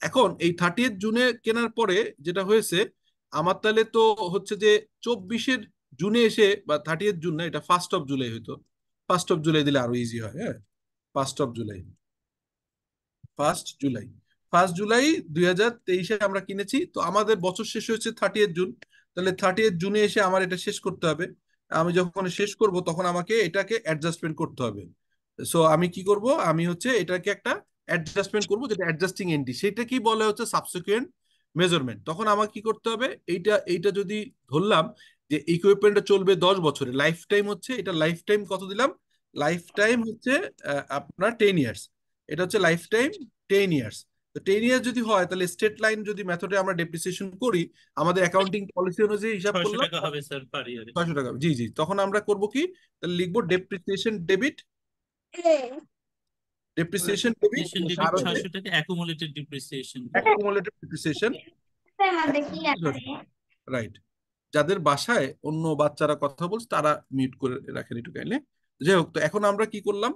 এখন এই থার্টি জুনে কেনার পরে যেটা হয়েছে আমার তাহলে তো হচ্ছে যে চব্বিশের জুনে এসে বা থার্টি জুন না এটা ফার্স্ট অফ জুলাই হইতো ফার্স্ট অফ জুলাই দিলে আরো ইজি হয় হ্যাঁ first of July first July first July দুই হাজার তেইশে আমরা কিনেছি তো আমাদের বছর শেষ হয়েছে থার্টি জুন তাহলে থার্টি জুনে এসে আমার এটা শেষ করতে হবে আমি যখন শেষ করব তখন আমাকে এটাকে অ্যাডজাস্টমেন্ট করতে হবে সো আমি কি করব আমি হচ্ছে এটাকে একটা অ্যাডজাস্টমেন্ট করব যেটা অ্যাডজাস্টিং এন্ট্রি সেটা কি বলে হচ্ছে সাবসিকুয়েন্ট মেজারমেন্ট তখন আমার কি করতে হবে এইটা এইটা যদি ধরলাম যে ইকুইপমেন্টটা চলবে দশ বছরে লাইফ টাইম হচ্ছে এটা লাইফ টাইম কত দিলাম লাইফ টাইম হচ্ছে আপনার টেন ইয়ার্স এটা হচ্ছে lifetime ten years ten year যদি হয় তাহলে স্টেট লাইন যদি মেথডে আমরা ডেপ্রিসিয়েশন করি আমাদের অ্যাকাউন্টিং পলিসি অনুযায়ী হিসাব করলাম টাকা হবে স্যার পার ইয়ারে ছয়শো টাকা জি জি তখন আমরা করব কি তাহলে লিখবো ডেপ্রিসিয়েশন ডেবিট ডেপ্রিসিয়েশন ডেবিট 600 টাকা accumulated depreciation accumulated depreciation right যাদের বাসায় অন্য বাচ্চারা কথা বলছে তারা মিউট করে রাখেন একটু কাইলে যাই হোক তো এখন আমরা কি করলাম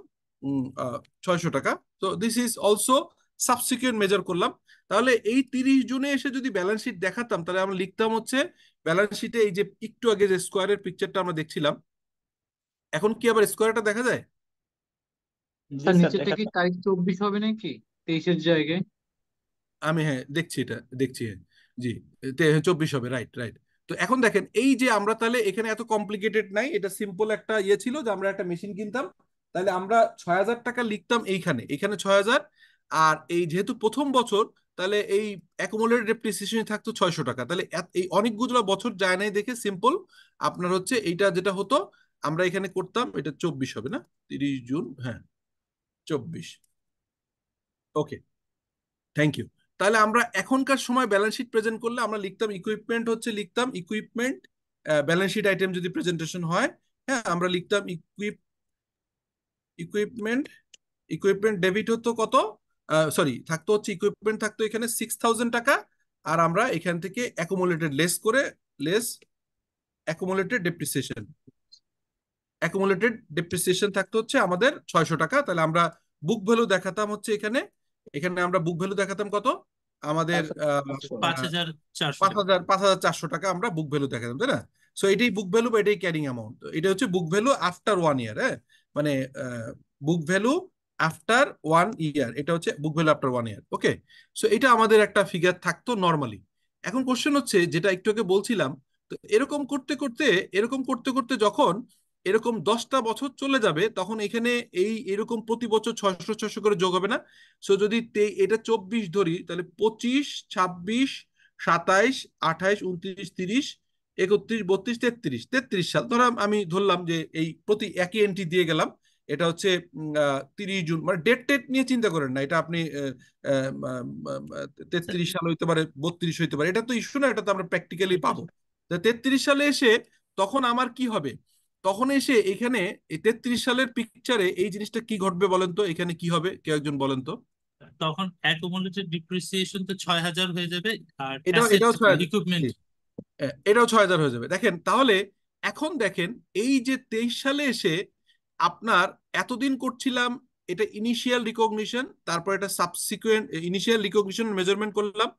ছয়শো টাকা তো this is also subsequent measure করলাম তাহলে এই তিরিশ জুনে এসে যদি ব্যালেন্স শিট দেখাতাম তাহলে আমরা লিখতাম হচ্ছে ব্যালেন্স শিটে এই যে একটু আগে যে স্কোয়ারের পিকচারটা আমরা দেখছিলাম এখন কি আবার স্কোয়ারটা দেখা যায় আমি হ্যাঁ দেখছি এটা দেখছি হ্যাঁ। জি চব্বিশ হবে রাইট রাইট তো এখন দেখেন এই যে আমরা তাহলে এখানে এত কমপ্লিকেটেড নাই এটা সিম্পল একটা ইয়ে ছিল যে আমরা একটা মেশিন কিনতাম তাহলে আমরা ছয় হাজার টাকা লিখতাম এইখানে এখানে ছয় হাজার আর এই যেহেতু প্রথম বছর তাহলে এই অ্যাকোমোলের ডেপ্রিসিয়েশন থাকতো ছয়শো টাকা তাহলে এই অনেকগুলো বছর যায় নাই দেখে সিম্পল আপনার হচ্ছে এইটা যেটা হতো আমরা এখানে করতাম এটা চব্বিশ হবে না তিরিশ জুন হ্যাঁ চব্বিশ ওকে থ্যাংক ইউ তাহলে আমরা এখনকার সময় ব্যালেন্স শিট প্রেজেন্ট করলে আমরা লিখতাম ইকুইপমেন্ট হচ্ছে লিখতাম ইকুইপমেন্ট ব্যালেন্স শিট আইটেম যদি প্রেজেন্টেশন হয় হ্যাঁ আমরা লিখতাম ইকুইপ ইকুইপমেন্ট ইকুইপমেন্ট ডেবিট হতো কত সরি থাকতো হচ্ছে ইকুইপমেন্ট থাকতো এখানে সিক্স থাউজেন্ড টাকা আর আমরা এখান থেকে অ্যাকুমুলেটেড লেস করে less accumulated depreciation accumulated depreciation থাকতো হচ্ছে আমাদের ছয়শো টাকা তাহলে আমরা বুক ভ্যালু দেখাতাম হচ্ছে এখানে এখানে আমরা বুক ভ্যালু দেখাতাম কত আমাদের পাঁচ হাজার পাঁচ হাজার চারশো টাকা আমরা বুক ভ্যালু দেখাতাম তাই না সো এটাই বুক ভ্যালু বা এটাই ক্যারিং অ্যামাউন্ট এটা হচ্ছে book value after one year হ্যাঁ মানে book value after one year এটা হচ্ছে book value after one year okay so এটা আমাদের একটা ফিগার থাকতো নর্মালি এখন কোশ্চেন হচ্ছে যেটা একটু আগে বলছিলাম তো এরকম করতে করতে এরকম করতে করতে যখন এরকম দশটা বছর চলে যাবে তখন এখানে এই এরকম প্রতি বছর ছয়শো ছয়শো করে যোগ হবে না সো যদি এটা চব্বিশ ধরি তাহলে পঁচিশ ছাব্বিশ সাতাইশ আঠাইশ উনত্রিশ তিরিশ একত্রিশ বত্রিশ তেত্রিশ তেত্রিশ সাল ধরো আমি ধরলাম যে এই প্রতি একই এন্ট্রি দিয়ে গেলাম এটা হচ্ছে তিরিশ জুন মানে ডেট টেট নিয়ে চিন্তা করেন না এটা আপনি তেত্রিশ সাল হইতে পারে বত্রিশ হইতে পারে এটা তো ইস্যু না এটা তো আমরা প্র্যাকটিক্যালি পাবো তেত্রিশ সালে এসে তখন আমার কি হবে তখন এসে এখানে তেত্রিশ সালের পিকচারে এই জিনিসটা কি ঘটবে বলেন তো এখানে কি হবে কেউ একজন বলেন তো তখন অ্যাকুমুলেটেড ডিপ্রিসিয়েশন তো ছয় হাজার হয়ে যাবে আর এটাও ইকুইপমেন্ট এটাও ছয় হাজার হয়ে যাবে দেখেন তাহলে এখন দেখেন এই যে তেইশ সালে এসে আপনার এতদিন করছিলাম এটা ইনিশিয়াল রিকগনিশন তারপর এটা সাবসিকুয়েন্ট ইনিশিয়াল রিকগনিশন মেজারমেন্ট করলাম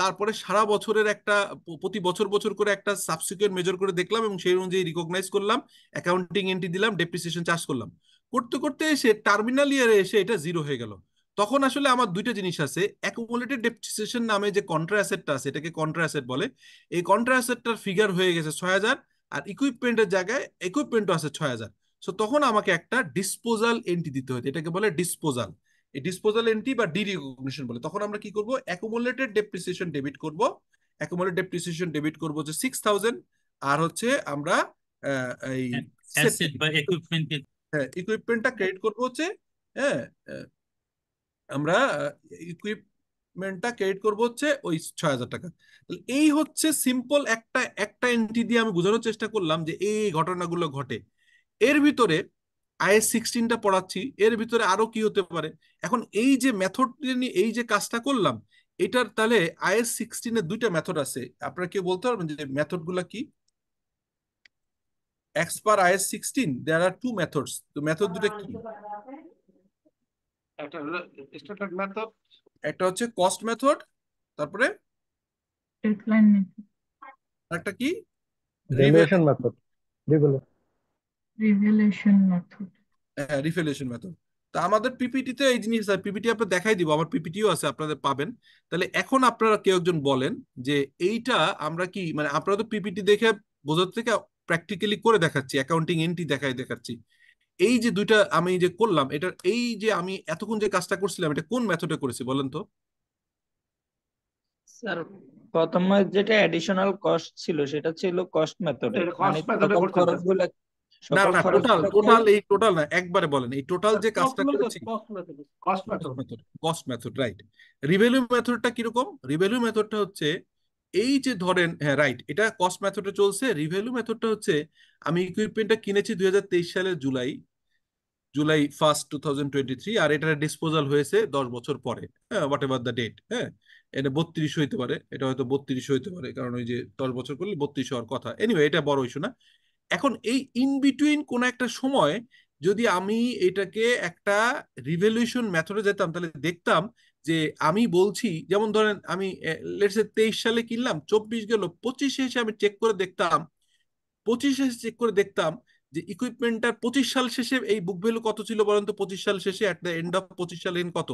তারপরে সারা বছরের একটা প্রতি বছর বছর করে একটা সাবসিকুয়েন্ট মেজার করে দেখলাম এবং সেই অনুযায়ী রিকগনাইজ করলাম অ্যাকাউন্টিং এন্ট্রি দিলাম ডেপ্রিসিয়েশন চার্জ করলাম করতে করতে এসে টার্মিনাল ইয়ারে এসে এটা জিরো হয়ে গেল তখন আসলে আমার দুইটা জিনিস আছে অ্যাকুমুলেটেড ডেপ্রিসিয়েশন নামে যে কন্ট্রা অ্যাসেটটা আছে এটাকে কন্ট্রা অ্যাসেট বলে এই কন্ট্রা অ্যাসেটটার ফিগার হয়ে গেছে ছয় হাজার আর ইকুইপমেন্টের জায়গায় ইকুইপমেন্টও আছে ছয় হাজার সো তখন আমাকে একটা ডিসপোজাল এন্ট্রি দিতে হয় এটাকে বলে ডিসপোজাল এই ডিসপোজাল এন্ট্রি বা ডি রিকগনিশন বলে তখন আমরা কি করব অ্যাকুমুলেটেড ডেপ্রিসিয়েশন ডেবিট করব অ্যাকুমুলেটেড ডেপ্রিসিয়েশন ডেবিট করব যে সিক্স থাউজেন্ড আর হচ্ছে আমরা এই হ্যাঁ ইকুইপমেন্টটা ক্রেডিট করব হচ্ছে হ্যাঁ আমরা ইকুইপমেন্টটা ক্রেডিট করব হচ্ছে ওই ছয় হাজার টাকা এই হচ্ছে সিম্পল একটা একটা এন্ট্রি দিয়ে আমি বোঝানোর চেষ্টা করলাম যে এই ঘটনাগুলো ঘটে এর ভিতরে আইএস সিক্সটিনটা পড়াচ্ছি এর ভিতরে আরো কি হতে পারে এখন এই যে মেথড নিয়ে এই যে কাজটা করলাম এটার তাহলে আইএস সিক্সটিনের দুইটা মেথড আছে আপনারা কি বলতে পারবেন যে মেথড গুলা কি as per IAS sixteen there are two methods তো মেথড দুটো কি একটা হচ্ছে কস্ট মেথড তারপরে একটা কি revaluation method revaluation revaluation method হ্যাঁ তা আমাদের পিপিটিতে এই জিনিস পিপিটি আপনার দেখাই দিব আমার পিপিটিও আছে আপনাদের পাবেন তাহলে এখন আপনারা কেউ একজন বলেন যে এইটা আমরা কি মানে আপনারা তো পিপিটি দেখে বোঝার থেকে প্র্যাকটিক্যালি করে দেখাচ্ছি অ্যাকাউন্টিং এন্ট্রি দেখাই দেখাচ্ছি এই যে দুইটা আমি যে করলাম এটা এই যে আমি এতক্ষণ যে কাজটা করছিলাম এটা কোন মেথডে করেছি বলেন তো স্যার প্রথমে যেটা অ্যাডিশনাল কস্ট ছিল সেটা ছিল কস্ট মেথডে মানে তখন না না টোটাল টোটাল এই টোটাল না একবারে বলেন এই টোটাল যে কাজটা করেছি cost method cost method right revalue মেথডটা কিরকম রিভেলিউ মেথডটা হচ্ছে এই যে ধরেন হ্যাঁ রাইট এটা কস্ট মেথডে চলছে রিভেলিউ মেথডটা হচ্ছে আমি ইকুইপমেন্টটা কিনেছি দুই হাজার তেইশ সালের জুলাই July first two thousand twenty three আর এটার ডিসপোজাল হয়েছে দশ বছর পরে হ্যাঁ হোয়াট এভার দ্য ডেট হ্যাঁ এটা বত্রিশ হইতে পারে এটা হয়তো বত্রিশ হইতে পারে কারণ ওই যে দশ বছর করলে বত্রিশ হওয়ার কথা এনিওয়ে এটা বড় ইস্যু না এখন এই ইন বিটুইন কোন একটা সময় যদি আমি এটাকে একটা রিভলিউশন মেথডে যেতাম তাহলে দেখতাম যে আমি বলছি যেমন ধরেন আমি লেটসে তেইশ সালে কিনলাম চব্বিশ গেল পঁচিশে এসে আমি চেক করে দেখতাম পঁচিশে এসে চেক করে দেখতাম যে ইকুইপমেন্টটা পঁচিশ সাল শেষে এই বুক ভ্যালু কত ছিল বলেন তো পঁচিশ সাল শেষে অ্যাট দ্য এন্ড অফ পঁচিশ সাল এন কত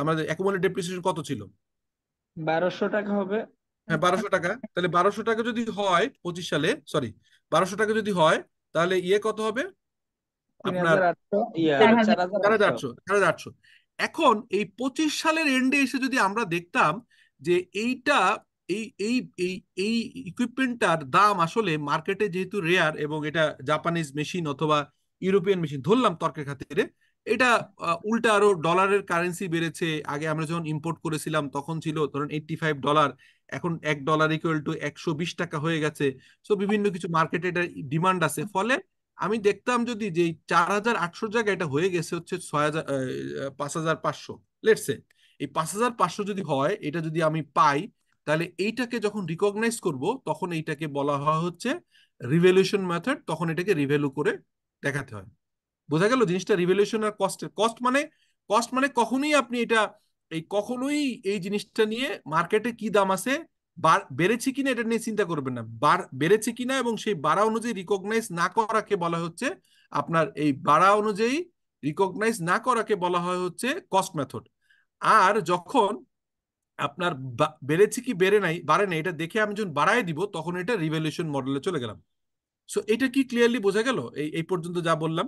আমাদের একমনে ডেপ্রিসিয়েশন কত ছিল বারোশো টাকা হবে হ্যাঁ বারোশো টাকা তাহলে বারোশো টাকা যদি হয় পঁচিশ সালে সরি বারোশো টাকা যদি হয় তাহলে ইয়ে কত হবে আপনার এখন এই পঁচিশ সালের এন্ডে এসে যদি আমরা দেখতাম যে এইটা এই এই এই এই ইকুইপমেন্টটার দাম আসলে মার্কেটে যেহেতু রেয়ার এবং এটা জাপানিজ মেশিন অথবা ইউরোপিয়ান মেশিন ধরলাম তর্কের খাতিরে এটা উল্টা আরো ডলারের কারেন্সি বেড়েছে আগে আমরা যখন ইম্পোর্ট করেছিলাম তখন ছিল ধরুন এইট্টি ফাইভ ডলার এখন এক ডলার ইকুয়াল টু একশো বিশ টাকা হয়ে গেছে সো বিভিন্ন কিছু মার্কেটে এটা ডিমান্ড আছে ফলে আমি দেখতাম যদি যে চার হাজার আটশো জায়গায় এটা হয়ে গেছে হচ্ছে ছয় হাজার পাঁচ হাজার পাঁচশো লেটসে এই পাঁচ হাজার পাঁচশো যদি হয় এটা যদি আমি পাই তাহলে এইটাকে যখন রিকগনাইজ করব তখন এইটাকে বলা হয় হচ্ছে রিভ্যালুয়েশন মেথড তখন এটাকে রিভ্যালু করে দেখাতে হয় বোঝা গেল জিনিসটা রিভেলিউশন আর কস্টের কস্ট মানে কস্ট মানে কখনোই আপনি এটা এই কখনোই এই জিনিসটা নিয়ে মার্কেটে কি দাম আছে বেড়েছে কিনা এটা নিয়ে চিন্তা করবেন না বেড়েছে কিনা এবং সেই বাড়া অনুযায়ী রিকগনাইজ না করাকে বলা হচ্ছে আপনার এই বাড়া অনুযায়ী রিকগনাইজ না করাকে বলা হয় হচ্ছে কস্ট মেথড আর যখন আপনার বেড়েছে কি বেড়ে নাই বাড়ে নাই এটা দেখে আমি যখন বাড়ায় দিব তখন এটা রিভেলিউশন মডেলে চলে গেলাম সো এটা কি ক্লিয়ারলি বোঝা গেল এই এই পর্যন্ত যা বললাম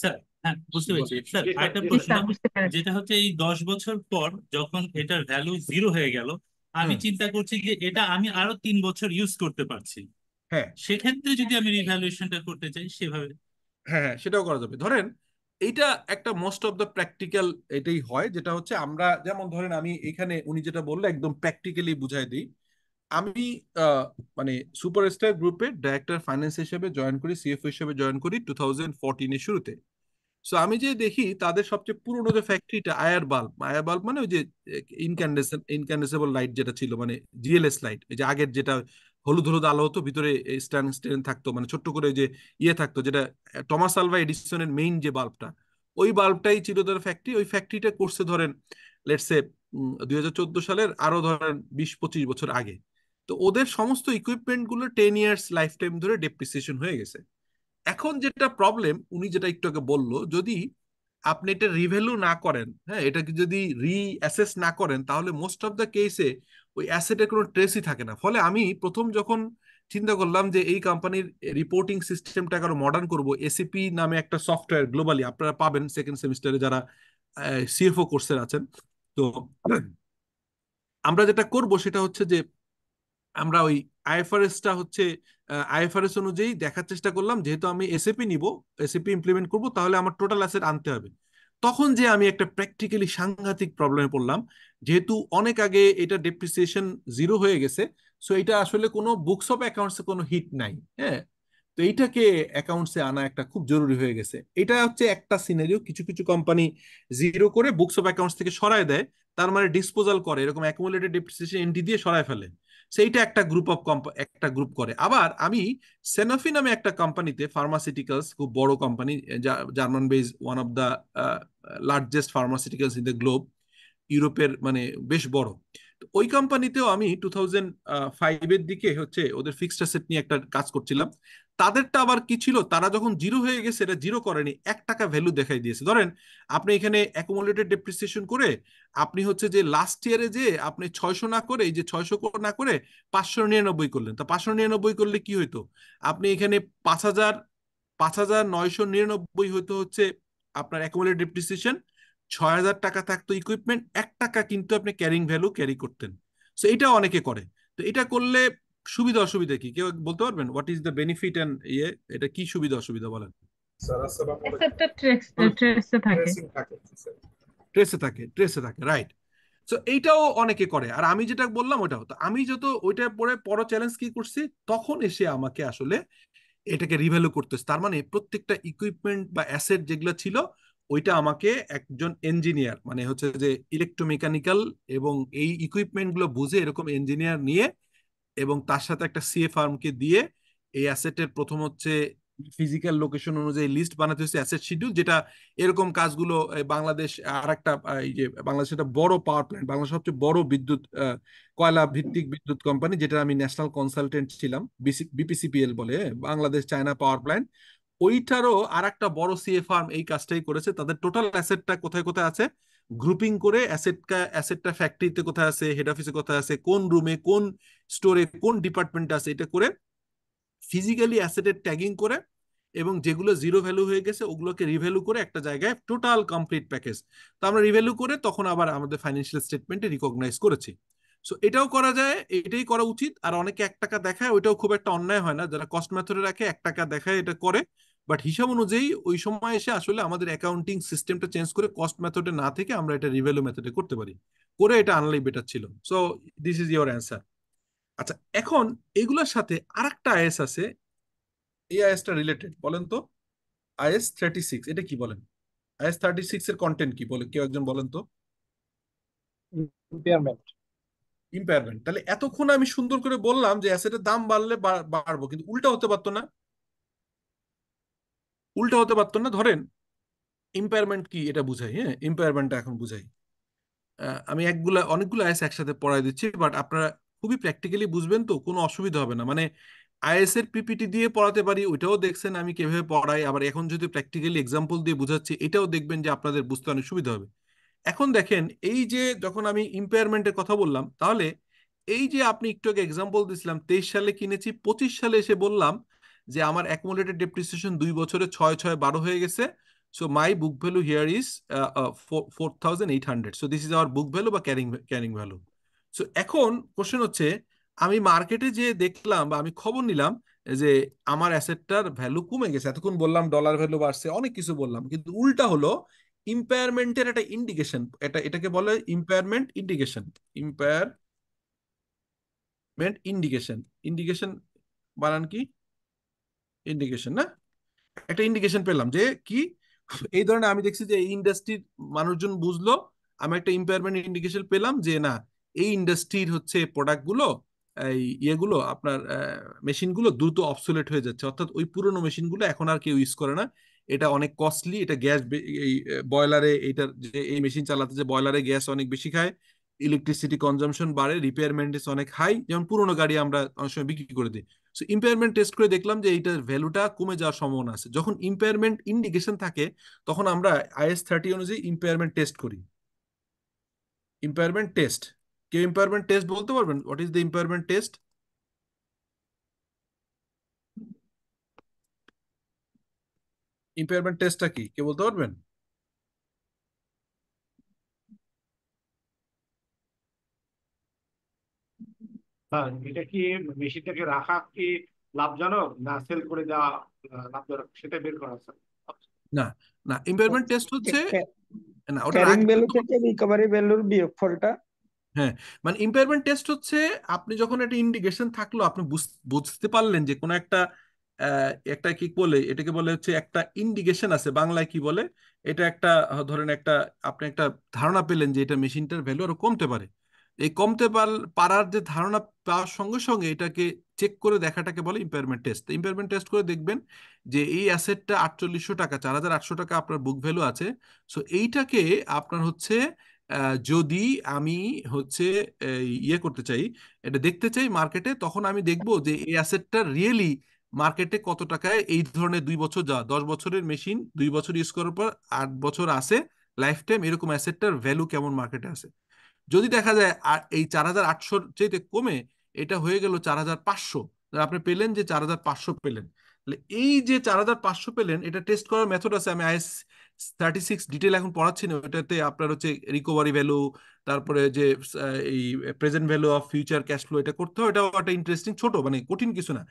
স্যার হ্যাঁ বুঝতে পেরেছি স্যার আরেকটা প্রশ্ন যেটা হচ্ছে এই দশ বছর পর যখন এটার ভ্যালু জিরো হয়ে গেল আমি চিন্তা করছি যে এটা আমি আরো তিন বছর ইউজ করতে পারছি হ্যাঁ সেক্ষেত্রে যদি আমি রিভ্যালুয়েশনটা করতে চাই সেভাবে হ্যাঁ, হ্যাঁ সেটাও করা যাবে ধরেন এটা একটা মোস্ট অফ দ্য প্র্যাকটিক্যাল এটাই হয় যেটা হচ্ছে আমরা যেমন ধরেন আমি এখানে উনি যেটা বললে একদম প্র্যাকটিক্যালি বুঝাই দিই আমি মানে সুপার স্টার গ্রুপে ডাইরেক্টর ফাইন্যান্স হিসেবে জয়েন করি সিএফ হিসেবে জয়েন করি টু থাউজেন্ড ফোরটিনের শুরুতে সো আমি যে দেখি তাদের সবচেয়ে পুরনো যে ফ্যাক্টরিটা আয়ার বাল্ব আয়ার বাল্ব মানে ওই যে ইনক্যান্ডেসেবল লাইট যেটা ছিল মানে জিএলএস লাইট যে আগের যেটা হলুদ হলুদ আলো হতো ভিতরে স্ট্যান্ড স্ট্যান্ড থাকতো মানে ছোট্ট করে যে ইয়ে থাকতো যেটা টমাস আলভা এডিসনের মেইন যে বাল্বটা ওই বাল্বটাই ছিল ধর ফ্যাক্টরি ওই ফ্যাক্টরিটা করছে ধরেন লেটসে দুই হাজার চোদ্দ সালের আরো ধরেন বিশ পঁচিশ বছর আগে তো ওদের সমস্ত ইকুইপমেন্ট গুলো টেন ইয়ার্স লাইফ টাইম ধরে ডেপ্রিসিয়েশন হয়ে গেছে এখন যেটা প্রবলেম উনি যেটা একটু আগে বললো যদি আপনি এটা রিভ্যালু না করেন হ্যাঁ এটাকে যদি রি অ্যাসেস না করেন তাহলে মোস্ট অফ দ্য কেসে ওই অ্যাসেটের কোনো ট্রেসই থাকে না ফলে আমি প্রথম যখন চিন্তা করলাম যে এই কোম্পানির রিপোর্টিং সিস্টেমটাকে আরো মডার্ন করব এসিপি নামে একটা সফটওয়্যার গ্লোবালি আপনারা পাবেন সেকেন্ড সেমিস্টারে যারা সিএফও কোর্সের আছেন তো আমরা যেটা করব সেটা হচ্ছে যে আমরা ওই আইএফআরএসটা হচ্ছে আইএফআরএস অনুযায়ী দেখার চেষ্টা করলাম যেহেতু আমি এসএপি নিব এসএপি ইমপ্লিমেন্ট করব তাহলে আমার টোটাল অ্যাসেট আনতে হবে তখন যে আমি একটা প্র্যাকটিক্যালি সাংঘাতিক প্রবলেমে পড়লাম যেহেতু অনেক আগে এটা ডেপ্রিসিয়েশন জিরো হয়ে গেছে সো এটা আসলে কোনো বুকস অফ অ্যাকাউন্টসে কোনো হিট নাই হ্যাঁ তো এইটাকে অ্যাকাউন্টসে আনা একটা খুব জরুরি হয়ে গেছে এটা হচ্ছে একটা সিনারিও কিছু কিছু কোম্পানি জিরো করে বুকস অফ অ্যাকাউন্টস থেকে সরায় দেয় তার মানে ডিসপোজাল করে এরকম অ্যাকুমুলেটেড ডেপ্রিসিয়েশন এন্ট্রি দিয়ে সরায় ফেলে সেইটা একটা গ্রুপ অফ একটা গ্রুপ করে আবার আমি সেনাফি নামে একটা কোম্পানিতে ফার্মাসিউটিক্যালস খুব বড় company German base one of the largest pharmaceuticals in the globe ইউরোপের মানে বেশ বড় ওই কোম্পানিতেও আমি টু থাউজেন্ড ফাইভের দিকে হচ্ছে ওদের ফিক্সড অ্যাসেট নিয়ে একটা কাজ করছিলাম তাদেরটা আবার কি ছিল তারা যখন জিরো হয়ে গেছে এটা জিরো করেনি এক টাকা ভ্যালু দেখাই দিয়েছে ধরেন আপনি এখানে অ্যাকুমুলেটেড ডেপ্রিসিয়েশন করে আপনি হচ্ছে যে লাস্ট ইয়ারে যে আপনি ছয়শো না করে এই যে ছয়শো না করে পাঁচশো নিরানব্বই করলেন তা পাঁচশো নিরানব্বই করলে কি হইতো আপনি এখানে পাঁচ হাজার পাঁচ হাজার নয়শো নিরানব্বই হইতো হচ্ছে আপনার অ্যাকুমুলেটেড ডেপ্রিসিয়েশন ছয় হাজার টাকা থাকতো ইকুইপমেন্ট এক টাকা কিন্তু আপনি ক্যারিং ভ্যালু ক্যারি করতেন সো এটা অনেকে করে তো এটা করলে সুবিধা অসুবিধা কি কেউ বলতে পারবেন what is the benefit and ইয়ে এটা কি সুবিধা অসুবিধা বলেন ট্রেসে থাকে ট্রেসে থাকে রাইট সো এইটাও অনেকে করে আর আমি যেটা বললাম ওটা হতো আমি যত ওইটা পরে পর চ্যালেঞ্জ কি করছি তখন এসে আমাকে আসলে এটাকে রিভ্যালু করতেছে তার মানে প্রত্যেকটা ইকুইপমেন্ট বা অ্যাসেট যেগুলো ছিল ওইটা আমাকে একজন ইঞ্জিনিয়ার মানে হচ্ছে যে ইলেকট্রোমেকানিক্যাল এবং এই ইকুইপমেন্টগুলো বুঝে এরকম ইঞ্জিনিয়ার নিয়ে এবং তার সাথে একটা সিএ ফার্মকে দিয়ে এই অ্যাসেটের প্রথম হচ্ছে ফিজিক্যাল লোকেশন অনুযায়ী লিস্ট বানাতে হচ্ছে অ্যাসেট শিডিউল যেটা এরকম কাজগুলো বাংলাদেশ আর একটা এই যে বাংলাদেশ একটা বড় পাওয়ার প্ল্যান্ট বাংলাদেশ সবচেয়ে বড় বিদ্যুৎ কয়লা ভিত্তিক বিদ্যুৎ কোম্পানি যেটা আমি ন্যাশনাল কনসালটেন্ট ছিলাম বিপিসিপিএল বলে বাংলাদেশ চায়না পাওয়ার প্ল্যান্ট ওইটারও আর একটা বড় সিএ ফার্ম এই কাজটাই করেছে তাদের টোটাল অ্যাসেটটা কোথায় কোথায় আছে গ্রুপিং করে অ্যাসেটটা অ্যাসেটটা ফ্যাক্টরিতে কোথায় আছে হেড অফিসে কোথায় আছে কোন রুমে কোন স্টোরে কোন ডিপার্টমেন্টে আছে এটা করে ফিজিক্যালি অ্যাসেটের ট্যাগিং করে এবং যেগুলো জিরো ভ্যালু হয়ে গেছে ওগুলোকে রিভ্যালু করে একটা জায়গায় টোটাল কমপ্লিট প্যাকেজ তো আমরা রিভ্যালু করে তখন আবার আমাদের ফাইন্যান্সিয়াল স্টেটমেন্টে রিকগনাইজ করেছি সো এটাও করা যায় এটাই করা উচিত আর অনেকে এক টাকা দেখায় ওইটাও খুব একটা অন্যায় হয় না যারা কস্ট মেথডে রাখে এক টাকা দেখায় এটা করে বাট হিসাব অনুযায়ী ওই সময় এসে আসলে আমাদের অ্যাকাউন্টিং সিস্টেমটা চেঞ্জ করে কস্ট মেথডে না থেকে আমরা এটা রিভেলু মেথডে করতে পারি করে এটা আনলাই বেটার ছিল so this is your answer আচ্ছা এখন এগুলোর সাথে একটা আইএস আছে এই আইএসটা রিলেটেড বলেন তো আইএস থার্টি সিক্স এটা কি বলেন আইএস থার্টি সিক্স এর কন্টেন্ট কি বলে কেউ একজন বলেন তো ইম্পেয়ারমেন্ট তাহলে এতক্ষণ আমি সুন্দর করে বললাম যে অ্যাসেটের দাম বাড়লে বাড়বো কিন্তু উল্টা হতে পারতো না উল্টো হতে পারতো না ধরেন ইম্পায়ারমেন্ট কি এটা বুঝাই হ্যাঁ ইম্পায়ারমেন্টটা এখন বুঝাই আমি একগুলা অনেকগুলো আয়েস একসাথে পড়াই দিচ্ছি বাট আপনারা খুবই প্র্যাকটিক্যালি বুঝবেন তো কোনো অসুবিধা হবে না মানে আইএস এর পিপিটি দিয়ে পড়াতে পারি ওইটাও দেখছেন আমি কিভাবে পড়াই আবার এখন যদি প্র্যাকটিক্যালি এক্সাম্পল দিয়ে বুঝাচ্ছি এটাও দেখবেন যে আপনাদের বুঝতে অনেক সুবিধা হবে এখন দেখেন এই যে যখন আমি ইম্পায়ারমেন্টের কথা বললাম তাহলে এই যে আপনি একটু আগে এক্সাম্পল দিছিলাম তেইশ সালে কিনেছি পঁচিশ সালে এসে বললাম যে আমার অ্যাকুমুলেটেড ডেপ্রিসিয়েশন দুই বছরে ছয় ছয় বারো হয়ে গেছে so my book value here is four thousand eight hundred so this is our book value বা ক্যারিং ক্যারিং ভ্যালু সো এখন কোশ্চেন হচ্ছে আমি মার্কেটে যে দেখলাম বা আমি খবর নিলাম যে আমার অ্যাসেটটার ভ্যালু কমে গেছে এতক্ষণ বললাম ডলার ভ্যালু বাড়ছে অনেক কিছু বললাম কিন্তু উল্টা হলো ইম্পায়ারমেন্টের একটা ইন্ডিকেশন এটা এটাকে বলে impairment indication impairment indication indication বানান কি ইন্ডিকেশন না একটা ইন্ডিকেশন পেলাম যে কি এই ধরনের আমি দেখছি যে এই ইন্ডাস্ট্রির মানুষজন বুঝলো আমি একটা ইম্পেয়ারমেন্ট ইন্ডিকেশন পেলাম যে না এই ইন্ডাস্ট্রির হচ্ছে প্রোডাক্টগুলো এই ইয়েগুলো আপনার মেশিনগুলো দ্রুত অবসোলেট হয়ে যাচ্ছে অর্থাৎ ওই পুরনো মেশিনগুলো এখন আর কেউ ইউজ করে না এটা অনেক কস্টলি এটা গ্যাস এই বয়লারে এইটার যে এই মেশিন চালাতে যে বয়লারে গ্যাস অনেক বেশি খায় ইলেকট্রিসিটি কনজামশন বাড়ে রিপেয়ার মেন্টেন্স অনেক হাই যেমন পুরনো গাড়ি আমরা অনেক সময় বিক্রি করে দিই সো ইম্পেয়ারমেন্ট টেস্ট করে দেখলাম যে এইটার ভ্যালুটা কমে যাওয়ার সম্ভাবনা আছে যখন ইম্পেয়ারমেন্ট ইন্ডিকেশন থাকে তখন আমরা আইএস থার্টি অনুযায়ী ইম্পেয়ারমেন্ট টেস্ট করি ইম্পেয়ারমেন্ট টেস্ট কেউ ইম্পেয়ারমেন্ট টেস্ট বলতে পারবেন what is the impairment test impairment টেস্টটা কি কে বলতে পারবেন হ্যাঁ এটা কি মেশিনটাকে রাখা কি লাভজনক না সেল করে দেওয়া লাভজনক সেটা বের করা স্যার না না ইম্পেয়ারমেন্ট টেস্ট হচ্ছে না ওটা ক্যারিং ভ্যালু থেকে রিকভারি ভ্যালুর বিয়োগফলটা হ্যাঁ মানে ইম্পেয়ারমেন্ট টেস্ট হচ্ছে আপনি যখন একটা ইন্ডিকেশন থাকলো আপনি বুঝতে পারলেন যে কোনো একটা একটা কি বলে এটাকে বলে হচ্ছে একটা ইন্ডিকেশন আছে বাংলায় কি বলে এটা একটা ধরেন একটা আপনি একটা ধারণা পেলেন যে এটা মেশিনটার ভ্যালু আরো কমতে পারে এই কমতে পারার যে ধারণা পাওয়ার সঙ্গে সঙ্গে এটাকে চেক করে দেখাটাকে বলে ইম্পেয়ারমেন্ট টেস্ট ইম্পেয়ারমেন্ট টেস্ট করে দেখবেন যে এই অ্যাসেটটা আটচল্লিশশো টাকা চার হাজার আটশো টাকা আপনার বুক ভ্যালু আছে সো এইটাকে আপনার হচ্ছে যদি আমি হচ্ছে ইয়ে করতে চাই এটা দেখতে চাই মার্কেটে তখন আমি দেখব যে এই অ্যাসেটটা রিয়েলি মার্কেটে কত টাকায় এই ধরনের দুই বছর যা দশ বছরের মেশিন দুই বছর ইউজ করার পর আট বছর আসে লাইফ টাইম এরকম অ্যাসেটটার ভ্যালু কেমন মার্কেটে আছে যদি দেখা যায় আর এই চার হাজার আটশোর চাইতে কমে এটা হয়ে গেল চার হাজার পাঁচশো আপনি পেলেন যে চার হাজার পাঁচশো পেলেন এই যে চার হাজার পাঁচশো পেলেন এটা টেস্ট করার মেথড আছে আমি আইএস থার্টি সিক্স ডিটেল এখন পড়াচ্ছি না ওটাতে আপনার হচ্ছে রিকভারি ভ্যালু তারপরে যে এই present value of future cash flow এটা করতে হয় এটাও একটা ইন্টারেস্টিং ছোট মানে কঠিন কিছু না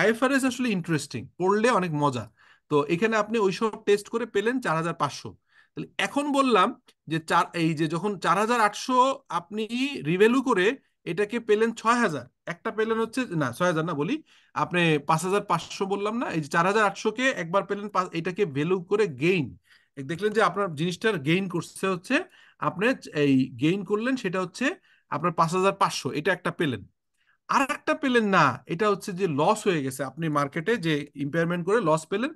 আইএফআরএস আসলে ইন্টারেস্টিং পড়লে অনেক মজা তো এখানে আপনি ওইসব টেস্ট করে পেলেন চার হাজার পাঁচশো তাহলে এখন বললাম যে চার এই যে যখন চার হাজার আটশো আপনি রিভেলু করে এটাকে পেলেন ছয় হাজার একটা পেলেন হচ্ছে না ছয় হাজার না বলি আপনি পাঁচ হাজার পাঁচশো বললাম না এই যে চার হাজার আটশোকে একবার পেলেন এটাকে ভ্যালু করে গেইন দেখলেন যে আপনার জিনিসটার গেইন করছে হচ্ছে আপনি এই গেইন করলেন সেটা হচ্ছে আপনার পাঁচ হাজার পাঁচশো এটা একটা পেলেন আর একটা পেলেন না এটা হচ্ছে যে লস হয়ে গেছে আপনি মার্কেটে যে ইম্পেয়ারমেন্ট করে লস পেলেন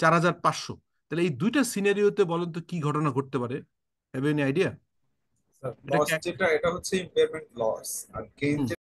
চার হাজার পাঁচশো তাহলে এই দুইটা সিনারিওতে বলেন তো কি ঘটনা ঘটতে পারে হ্যাভ এনি আইডিয়া যেটা এটা হচ্ছে ইমপেয়ারমেন্ট লস আর গেইন